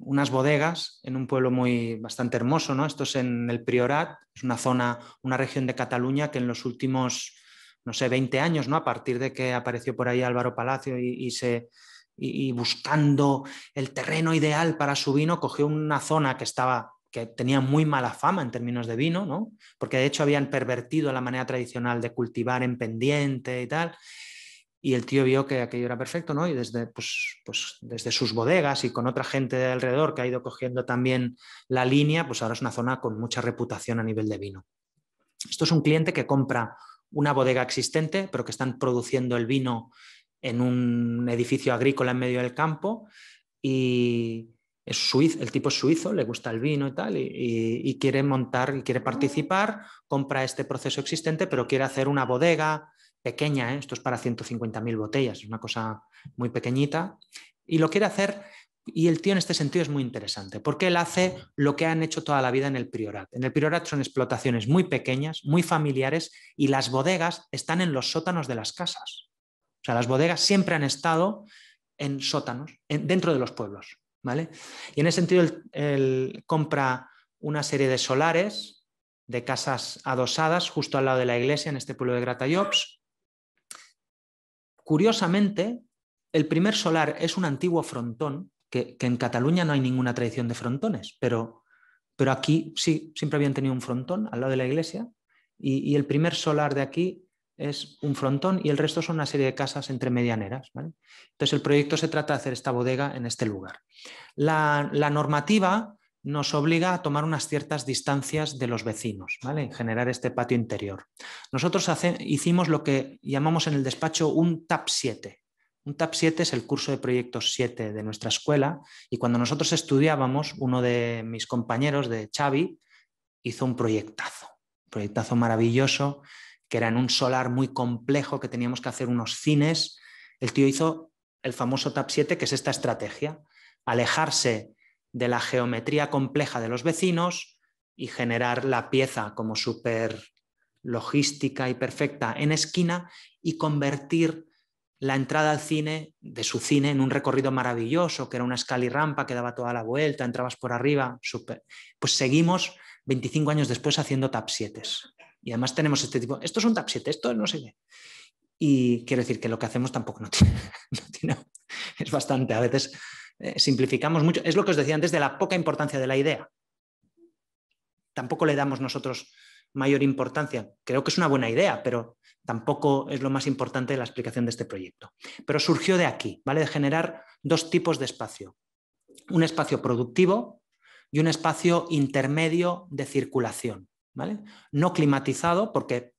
Speaker 2: unas bodegas en un pueblo muy bastante hermoso, ¿no? Esto es en el Priorat, es una zona, una región de Cataluña que en los últimos, no sé, 20 años, ¿no? A partir de que apareció por ahí Álvaro Palacio y, se y buscando el terreno ideal para su vino, cogió una zona que estaba que tenía muy mala fama en términos de vino, ¿no? porque de hecho habían pervertido la manera tradicional de cultivar en pendiente y tal. Y el tío vio que aquello era perfecto, Y desde, pues, pues desde sus bodegas y con otra gente de alrededor que ha ido cogiendo también la línea, pues ahora es una zona con mucha reputación a nivel de vino. Esto es un cliente que compra una bodega existente, pero que están produciendo el vino en un edificio agrícola en medio del campo y, el tipo es suizo, le gusta el vino y tal, y, quiere montar y quiere participar, compra este proceso existente, pero quiere hacer una bodega pequeña, ¿eh? esto es para 150.000 botellas, es una cosa muy pequeñita, y lo quiere hacer, y el tío en este sentido es muy interesante, porque él hace lo que han hecho toda la vida en el priorat. En el priorat son explotaciones muy pequeñas, muy familiares, y las bodegas están en los sótanos de las casas. O sea, las bodegas siempre han estado en sótanos, dentro de los pueblos. Y en ese sentido, él, compra una serie de solares de casas adosadas justo al lado de la iglesia, en este pueblo de Gratayops. Curiosamente, el primer solar es un antiguo frontón, que, en Cataluña no hay ninguna tradición de frontones, pero, pero aquí sí, siempre habían tenido un frontón al lado de la iglesia, y, y el primer solar de aquí es un frontón y el resto son una serie de casas entre medianeras. Entonces el proyecto se trata de hacer esta bodega en este lugar. La, normativa nos obliga a tomar unas ciertas distancias de los vecinos, En generar este patio interior. Nosotros hicimos lo que llamamos en el despacho un TAP 7. Un TAP 7 es el curso de proyectos 7 de nuestra escuela y cuando nosotros estudiábamos, uno de mis compañeros de Xavi hizo un proyectazo, un proyectazo maravilloso que era en un solar muy complejo que teníamos que hacer unos cines, el tío hizo el famoso TAP 7, que es esta estrategia, alejarse de la geometría compleja de los vecinos y generar la pieza como súper logística y perfecta en esquina y convertir la entrada al cine, de su cine, en un recorrido maravilloso, que era una rampa que daba toda la vuelta, entrabas por arriba, pues seguimos 25 años después haciendo TAP 7. Y además tenemos este tipo, esto es un taxi esto no sé qué. Y quiero decir que lo que hacemos tampoco no tiene, es bastante. A veces eh, simplificamos mucho. Es lo que os decía antes de la poca importancia de la idea. Tampoco le damos nosotros mayor importancia. Creo que es una buena idea, pero tampoco es lo más importante de la explicación de este proyecto. Pero surgió de aquí, ¿vale? De generar dos tipos de espacio. Un espacio productivo y un espacio intermedio de circulación. No climatizado porque,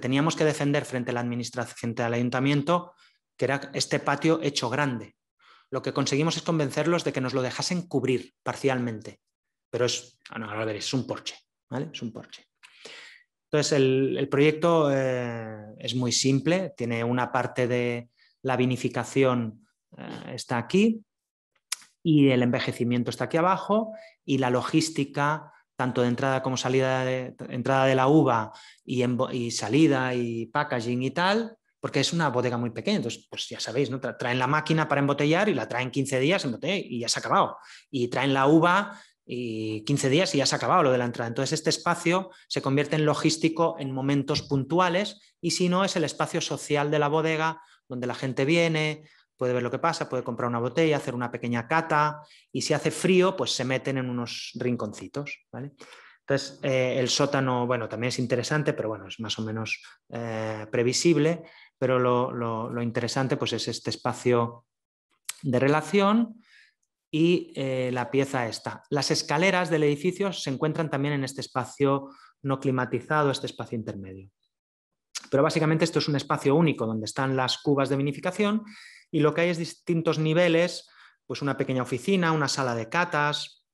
Speaker 2: teníamos que defender frente a la administración, del al ayuntamiento, que era este patio hecho grande. Lo que conseguimos es convencerlos de que nos lo dejasen cubrir parcialmente, pero es, es un porche Es un Entonces, el, proyecto eh, es muy simple, tiene una parte de la vinificación, eh, está aquí, y el envejecimiento está aquí abajo, y la logística tanto de entrada como salida de entrada de la uva y, en, y salida y packaging y tal, porque es una bodega muy pequeña. Entonces, pues ya sabéis, ¿no? traen la máquina para embotellar y la traen 15 días y ya se ha acabado. Y traen la uva y 15 días y ya se ha acabado lo de la entrada. Entonces, este espacio se convierte en logístico en momentos puntuales y si no, es el espacio social de la bodega donde la gente viene, puede ver lo que pasa, puede comprar una botella, hacer una pequeña cata y si hace frío, pues se meten en unos rinconcitos. Entonces, eh, el sótano, bueno, también es interesante, pero bueno, es más o menos eh, previsible, pero lo, interesante pues, es este espacio de relación y eh, la pieza esta. Las escaleras del edificio se encuentran también en este espacio no climatizado, este espacio intermedio. Pero básicamente esto es un espacio único donde están las cubas de vinificación y lo que hay es distintos niveles, pues una pequeña oficina, una sala de catas,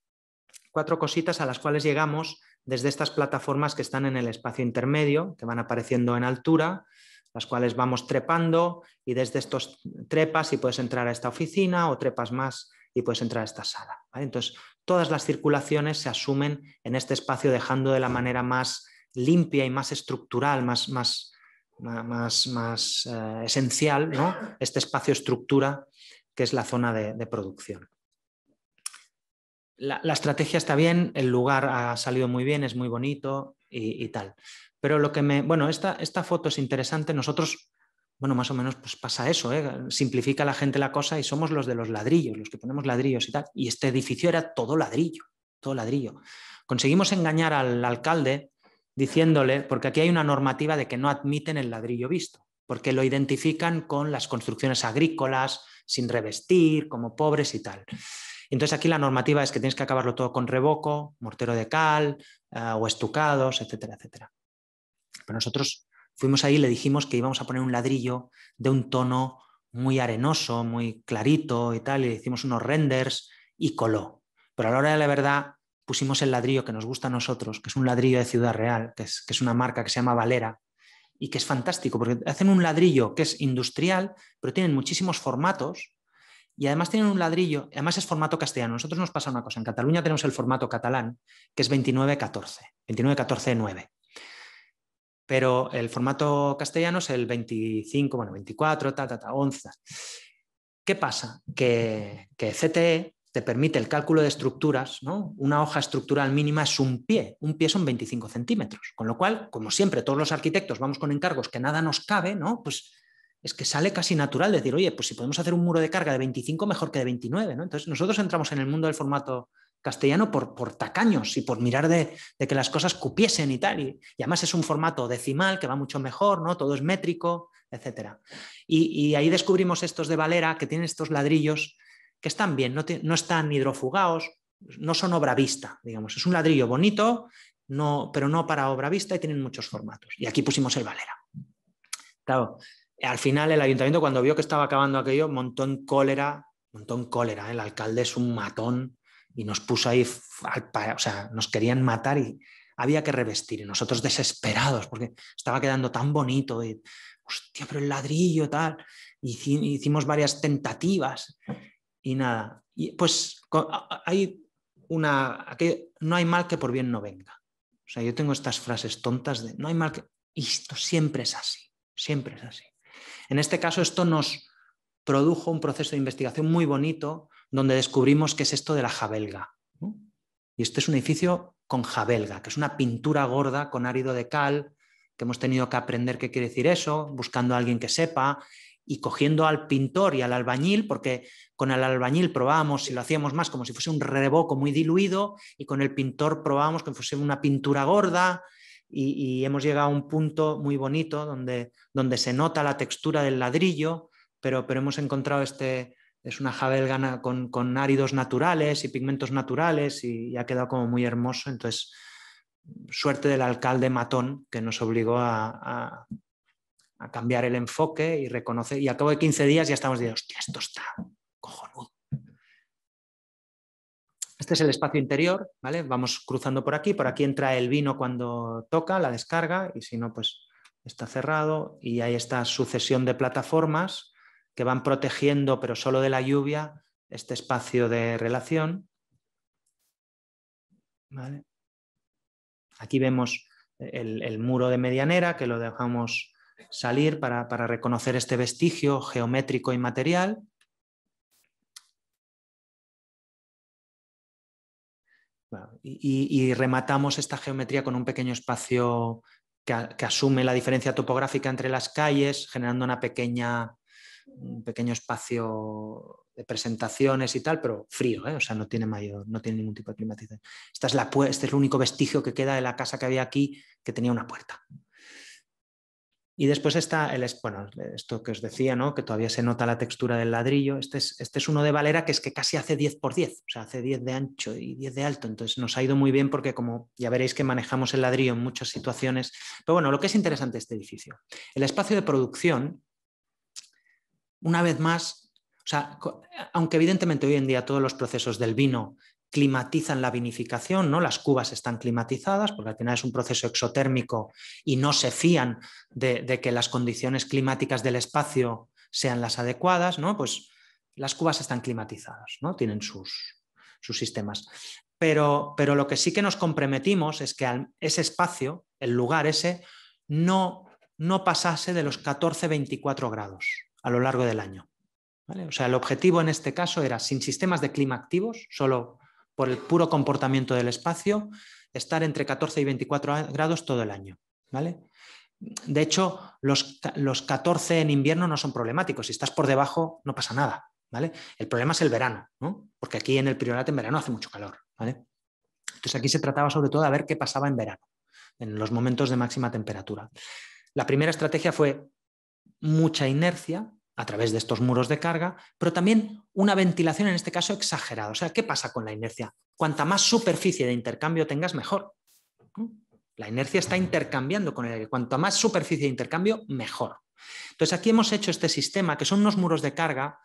Speaker 2: cuatro cositas a las cuales llegamos desde estas plataformas que están en el espacio intermedio, que van apareciendo en altura, las cuales vamos trepando y desde estos trepas y puedes entrar a esta oficina o trepas más y puedes entrar a esta sala. Entonces, todas las circulaciones se asumen en este espacio dejando de la manera más limpia y más estructural, más, más más, más eh, esencial, este espacio estructura que es la zona de, producción. La, estrategia está bien, el lugar ha salido muy bien, es muy bonito y, tal. Pero lo que me. Bueno, esta, esta, foto es interesante. Nosotros, bueno, más o menos pues pasa eso, ¿eh? simplifica la gente la cosa y somos los de los ladrillos, los que ponemos ladrillos y tal. Y este edificio era todo ladrillo, todo ladrillo. Conseguimos engañar al alcalde diciéndole, porque aquí hay una normativa de que no admiten el ladrillo visto, porque lo identifican con las construcciones agrícolas, sin revestir, como pobres y tal. Entonces aquí la normativa es que tienes que acabarlo todo con revoco, mortero de cal eh, o estucados, etcétera, etcétera. Pero nosotros fuimos ahí y le dijimos que íbamos a poner un ladrillo de un tono muy arenoso, muy clarito y tal, y le hicimos unos renders y coló. Pero a la hora de la verdad pusimos el ladrillo que nos gusta a nosotros, que es un ladrillo de Ciudad Real, que es, una marca que se llama Valera, y que es fantástico, porque hacen un ladrillo que es industrial, pero tienen muchísimos formatos, y además tienen un ladrillo, además es formato castellano. Nosotros nos pasa una cosa, en Cataluña tenemos el formato catalán, que es 29-14, 29-14-9. Pero el formato castellano es el 25, bueno, 24, ta, ta, ta, 11. ¿Qué pasa? Que, que CTE te permite el cálculo de estructuras, ¿no? una hoja estructural mínima es un pie, un pie son 25 centímetros, con lo cual, como siempre, todos los arquitectos vamos con encargos que nada nos cabe, ¿no? pues es que sale casi natural decir, oye, pues si podemos hacer un muro de carga de 25 mejor que de 29, entonces nosotros entramos en el mundo del formato castellano por, por tacaños y por mirar de, que las cosas cupiesen y tal, y, además es un formato decimal que va mucho mejor, ¿no? todo es métrico, etc. y ahí descubrimos estos de Valera que tienen estos ladrillos que están bien, no, están hidrofugados, no son obra vista, digamos. Es un ladrillo bonito, no, pero no para obra vista y tienen muchos formatos. Y aquí pusimos el Valera. Claro, al final el ayuntamiento cuando vio que estaba acabando aquello, montón cólera, montón cólera. ¿eh? El alcalde es un matón y nos puso ahí, o sea, nos querían matar y había que revestir. Y nosotros desesperados porque estaba quedando tan bonito y, hostia, pero el ladrillo tal. Hicimos varias tentativas y nada, y pues hay una, no hay mal que por bien no venga. O sea, yo tengo estas frases tontas de no hay mal que... Y esto siempre es así, siempre es así. En este caso, esto nos produjo un proceso de investigación muy bonito donde descubrimos qué es esto de la jabelga. Y este es un edificio con jabelga, que es una pintura gorda con árido de cal, que hemos tenido que aprender qué quiere decir eso, buscando a alguien que sepa, y cogiendo al pintor y al albañil, porque con el albañil probábamos si lo hacíamos más como si fuese un revoco muy diluido y con el pintor probábamos que fuese una pintura gorda y, hemos llegado a un punto muy bonito donde, donde se nota la textura del ladrillo, pero, pero hemos encontrado este, es una jabelga con, con, áridos naturales y pigmentos naturales y, ha quedado como muy hermoso, entonces suerte del alcalde Matón que nos obligó a, a cambiar el enfoque y reconocer. Y al cabo de 15 días ya estamos diciendo, hostia, esto está cojonudo. Este es el espacio interior, ¿vale? Vamos cruzando por aquí, por aquí entra el vino cuando toca, la descarga, y si no, pues está cerrado. Y hay esta sucesión de plataformas que van protegiendo, pero solo de la lluvia, este espacio de relación. Aquí vemos el muro de medianera, que lo dejamos salir para, reconocer este vestigio geométrico y material. Y, rematamos esta geometría con un pequeño espacio que, asume la diferencia topográfica entre las calles, generando una pequeña, un pequeño espacio de presentaciones y tal, pero frío, ¿eh? o sea, no tiene mayor, no tiene ningún tipo de climatización. Esta es la, este es el único vestigio que queda de la casa que había aquí que tenía una puerta. Y después está el, bueno, esto que os decía, ¿no? que todavía se nota la textura del ladrillo. Este es, este uno de Valera que es que casi hace 10 por 10, o sea, hace 10 de ancho y 10 de alto. Entonces nos ha ido muy bien porque como ya veréis que manejamos el ladrillo en muchas situaciones. Pero bueno, lo que es interesante este edificio. El espacio de producción, una vez más, o sea, aunque evidentemente hoy en día todos los procesos del vino climatizan la vinificación, ¿no? Las cubas están climatizadas porque al final es un proceso exotérmico y no se fían de, que las condiciones climáticas del espacio sean las adecuadas, ¿no? Pues las cubas están climatizadas, ¿no? Tienen sus, sus sistemas. Pero, pero, lo que sí que nos comprometimos es que ese espacio, el lugar ese, no, no pasase de los 14-24 grados a lo largo del año. O sea, el objetivo en este caso era sin sistemas de clima activos, solo por el puro comportamiento del espacio, estar entre 14 y 24 grados todo el año. ¿vale? De hecho, los, 14 en invierno no son problemáticos. Si estás por debajo, no pasa nada. ¿vale? El problema es el verano, ¿no? porque aquí en el Priorat en verano hace mucho calor. ¿vale? Entonces aquí se trataba sobre todo de ver qué pasaba en verano, en los momentos de máxima temperatura. La primera estrategia fue mucha inercia, a través de estos muros de carga, pero también una ventilación en este caso exagerada. O sea, ¿qué pasa con la inercia? Cuanta más superficie de intercambio tengas, mejor. ¿Mm? La inercia está intercambiando con el aire. Cuanta más superficie de intercambio, mejor. Entonces aquí hemos hecho este sistema que son unos muros de carga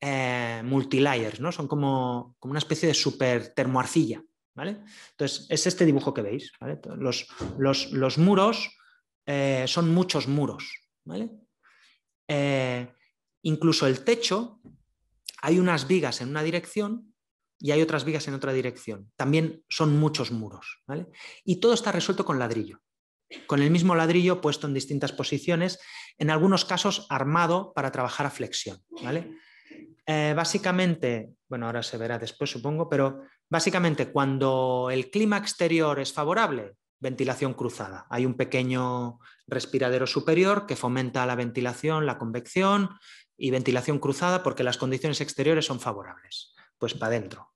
Speaker 2: eh, multilayers, ¿no? Son como, como, una especie de super termoarcilla, ¿vale? Entonces es este dibujo que veis, los, los, muros eh, son muchos muros, ¿vale? Eh, Incluso el techo, hay unas vigas en una dirección y hay otras vigas en otra dirección. También son muchos muros. ¿vale? Y todo está resuelto con ladrillo. Con el mismo ladrillo puesto en distintas posiciones, en algunos casos armado para trabajar a flexión. ¿vale? Eh, básicamente, bueno, ahora se verá después supongo, pero básicamente cuando el clima exterior es favorable, ventilación cruzada. Hay un pequeño respiradero superior que fomenta la ventilación, la convección, y ventilación cruzada porque las condiciones exteriores son favorables. Pues para adentro.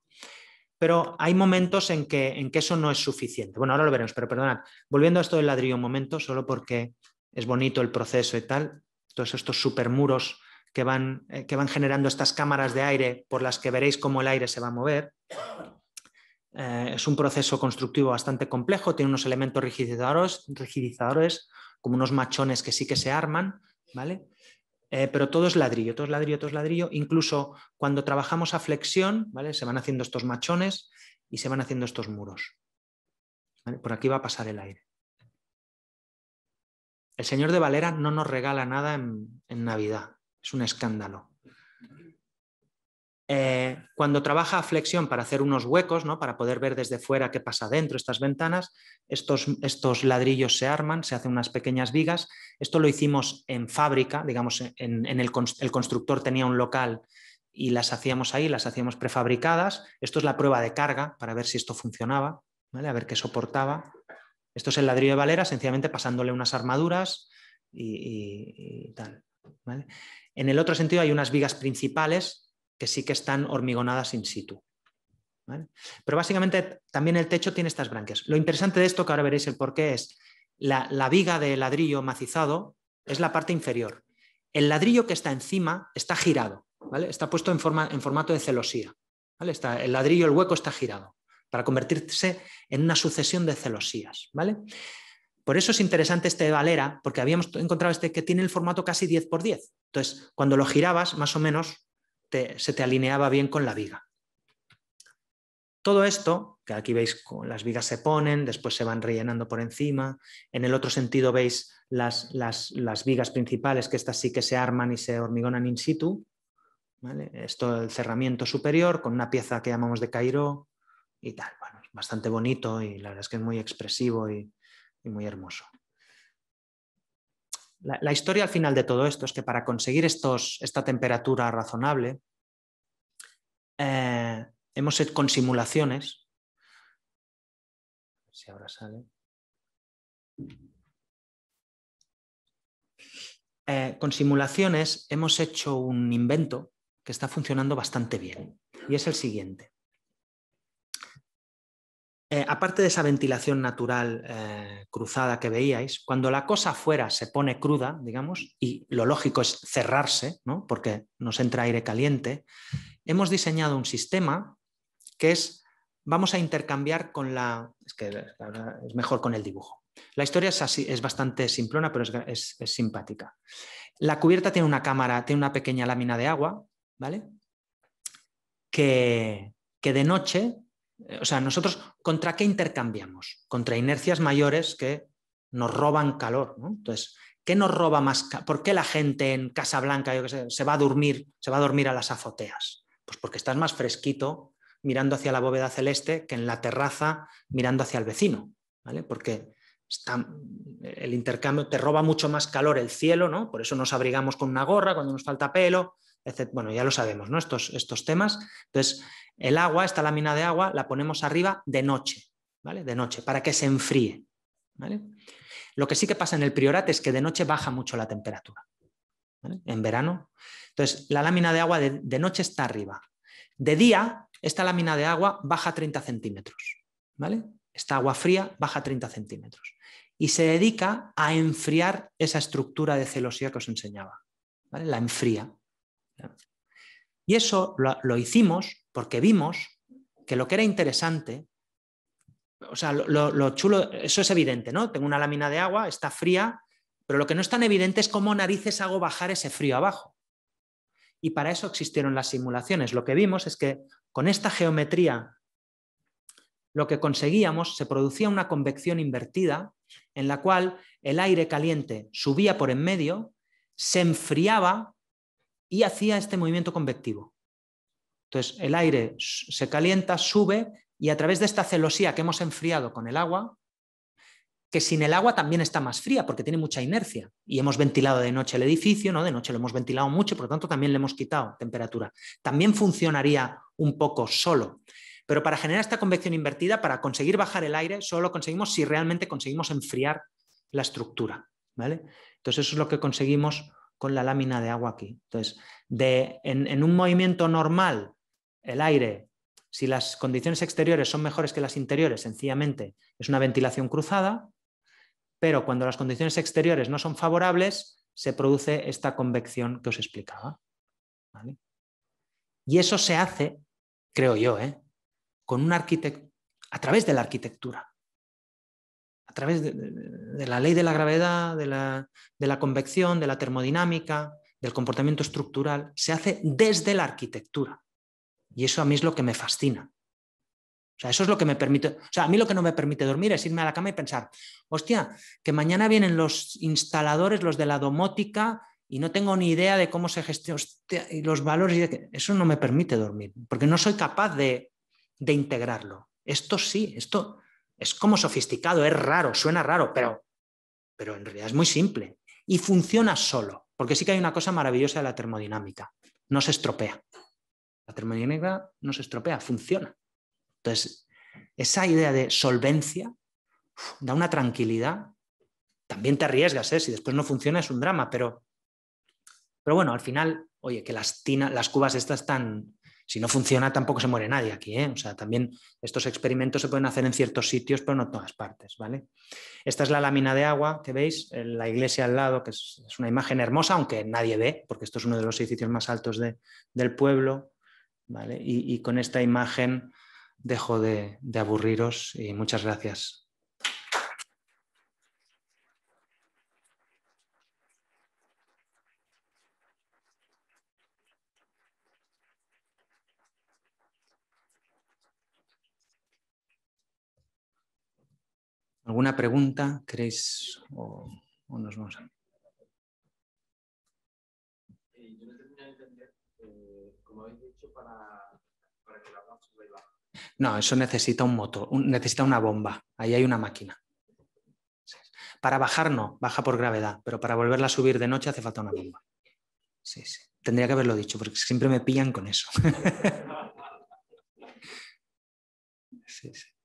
Speaker 2: Pero hay momentos en que, en que eso no es suficiente. Bueno, ahora lo veremos, pero perdonad, volviendo a esto del ladrillo un momento, solo porque es bonito el proceso y tal, todos estos supermuros que van, eh, que van generando estas cámaras de aire por las que veréis cómo el aire se va a mover. Eh, es un proceso constructivo bastante complejo, tiene unos elementos rigidizadores, rigidizadores, como unos machones que sí que se arman, ¿vale? Eh, pero todo es ladrillo, todo es ladrillo, todo es ladrillo. Incluso cuando trabajamos a flexión, Se van haciendo estos machones y se van haciendo estos muros. Por aquí va a pasar el aire. El señor de Valera no nos regala nada en Navidad. Es un escándalo. Eh, cuando trabaja a flexión para hacer unos huecos, para poder ver desde fuera qué pasa dentro estas ventanas, estos, estos, ladrillos se arman, se hacen unas pequeñas vigas. Esto lo hicimos en fábrica, digamos, en, el, constructor tenía un local y las hacíamos ahí, las hacíamos prefabricadas. Esto es la prueba de carga para ver si esto funcionaba, a ver qué soportaba. Esto es el ladrillo de Valera, sencillamente pasándole unas armaduras y, tal. En el otro sentido hay unas vigas principales que sí que están hormigonadas in situ. Pero básicamente también el techo tiene estas branquias. Lo interesante de esto, que ahora veréis el porqué, es la, la viga de ladrillo macizado es la parte inferior. El ladrillo que está encima está girado, ¿vale? está puesto en, forma, en formato de celosía. Está, el ladrillo, el hueco está girado para convertirse en una sucesión de celosías. ¿vale? Por eso es interesante este Valera, porque habíamos encontrado este que tiene el formato casi 10 por 10. Entonces, cuando lo girabas, más o menos se te alineaba bien con la viga. Todo esto, que aquí veis las vigas se ponen, después se van rellenando por encima, en el otro sentido veis las, las, las vigas principales, que estas sí que se arman y se hormigonan in situ, ¿Vale? Esto el cerramiento superior con una pieza que llamamos de Cairo y tal. Bueno, bastante bonito y la verdad es que es muy expresivo y muy hermoso la, historia al final de todo esto es que para conseguir estos, esta temperatura razonable, eh, hemos hecho con simulaciones. si ahora sale. Eh, con simulaciones hemos hecho un invento que está funcionando bastante bien y es el siguiente. Eh, aparte de esa ventilación natural eh, cruzada que veíais, cuando la cosa afuera se pone cruda, digamos, y lo lógico es cerrarse, ¿no? porque nos entra aire caliente, hemos diseñado un sistema que es, vamos a intercambiar con la, es que es mejor con el dibujo. La historia es, así, es bastante simplona, pero es, simpática. La cubierta tiene una cámara, tiene una pequeña lámina de agua, ¿vale? que de noche eh, o sea, nosotros contra qué intercambiamos? Contra inercias mayores que nos roban calor. ¿no? Entonces, ¿qué nos roba más? ¿Por qué la gente en Casa Blanca se va a dormir, se va a dormir a las azoteas? Pues porque estás más fresquito mirando hacia la bóveda celeste que en la terraza mirando hacia el vecino, ¿vale? Porque el intercambio te roba mucho más calor el cielo, ¿no? Por eso nos abrigamos con una gorra cuando nos falta pelo, bueno, ya lo sabemos, ¿no? Estos, temas. Entonces, el agua, esta lámina de agua, la ponemos arriba de noche, ¿vale? De noche, para que se enfríe, ¿vale? Lo que sí que pasa en el priorat es que de noche baja mucho la temperatura, ¿vale? En verano. Entonces, la lámina de agua de, de noche está arriba. De día, esta lámina de agua baja 30 centímetros, ¿vale? Esta agua fría baja 30 centímetros y se dedica a enfriar esa estructura de celosía que os enseñaba. ¿vale? La enfría. Y eso lo, hicimos porque vimos que lo que era interesante, o sea, lo, lo, chulo, eso es evidente, ¿no? Tengo una lámina de agua, está fría, pero lo que no es tan evidente es cómo narices hago bajar ese frío abajo. Y para eso existieron las simulaciones. Lo que vimos es que con esta geometría lo que conseguíamos, se producía una convección invertida en la cual el aire caliente subía por en medio, se enfriaba y hacía este movimiento convectivo. Entonces, el aire se calienta, sube y a través de esta celosía que hemos enfriado con el agua, que sin el agua también está más fría porque tiene mucha inercia y hemos ventilado de noche el edificio, ¿no? De noche lo hemos ventilado mucho, por lo tanto también le hemos quitado temperatura. También funcionaría un poco solo. Pero para generar esta convección invertida, para conseguir bajar el aire, solo lo conseguimos si realmente conseguimos enfriar la estructura. ¿vale? Entonces, eso es lo que conseguimos con la lámina de agua aquí. Entonces, de, en, un movimiento normal, el aire, si las condiciones exteriores son mejores que las interiores, sencillamente es una ventilación cruzada, pero cuando las condiciones exteriores no son favorables, se produce esta convección que os explicaba. Y eso se hace, creo yo, ¿eh? con un arquitecto, a través de la arquitectura a través de, la ley de la gravedad, de la, convección, de la termodinámica, del comportamiento estructural, se hace desde la arquitectura. Y eso a mí es lo que me fascina. O sea, eso es lo que me permite. O sea, a mí lo que no me permite dormir es irme a la cama y pensar, hostia, que mañana vienen los instaladores, los de la domótica, y no tengo ni idea de cómo se gestionan los valores. Eso no me permite dormir, porque no soy capaz de, de integrarlo. Esto sí, esto es como sofisticado, es raro, suena raro, pero, pero en realidad es muy simple. Y funciona solo, porque sí que hay una cosa maravillosa de la termodinámica. No se estropea. La termodinámica no se estropea, funciona. Entonces, esa idea de solvencia da una tranquilidad. También te arriesgas, ¿eh? si después no funciona es un drama, pero, pero bueno, al final, oye, que las, las cubas estas están... Si no funciona, tampoco se muere nadie aquí. ¿eh? O sea, también estos experimentos se pueden hacer en ciertos sitios, pero no en todas partes. ¿vale? Esta es la lámina de agua que veis, la iglesia al lado, que es, una imagen hermosa, aunque nadie ve, porque esto es uno de los edificios más altos del pueblo. ¿vale? Y, con esta imagen dejo de, de aburriros y muchas gracias. ¿Alguna pregunta queréis o, nos vamos eh, yo no entender, eh, como habéis dicho, para, que la bomba y No, eso necesita un motor, necesita una bomba. Ahí hay una máquina. Para bajar no, baja por gravedad, pero para volverla a subir de noche hace falta una bomba. Sí, sí. Tendría que haberlo dicho, porque siempre me pillan con eso. sí, sí.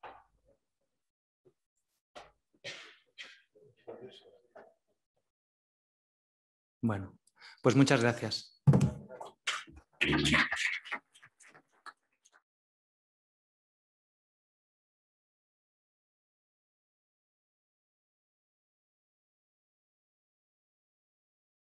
Speaker 2: Bueno, pues muchas gracias.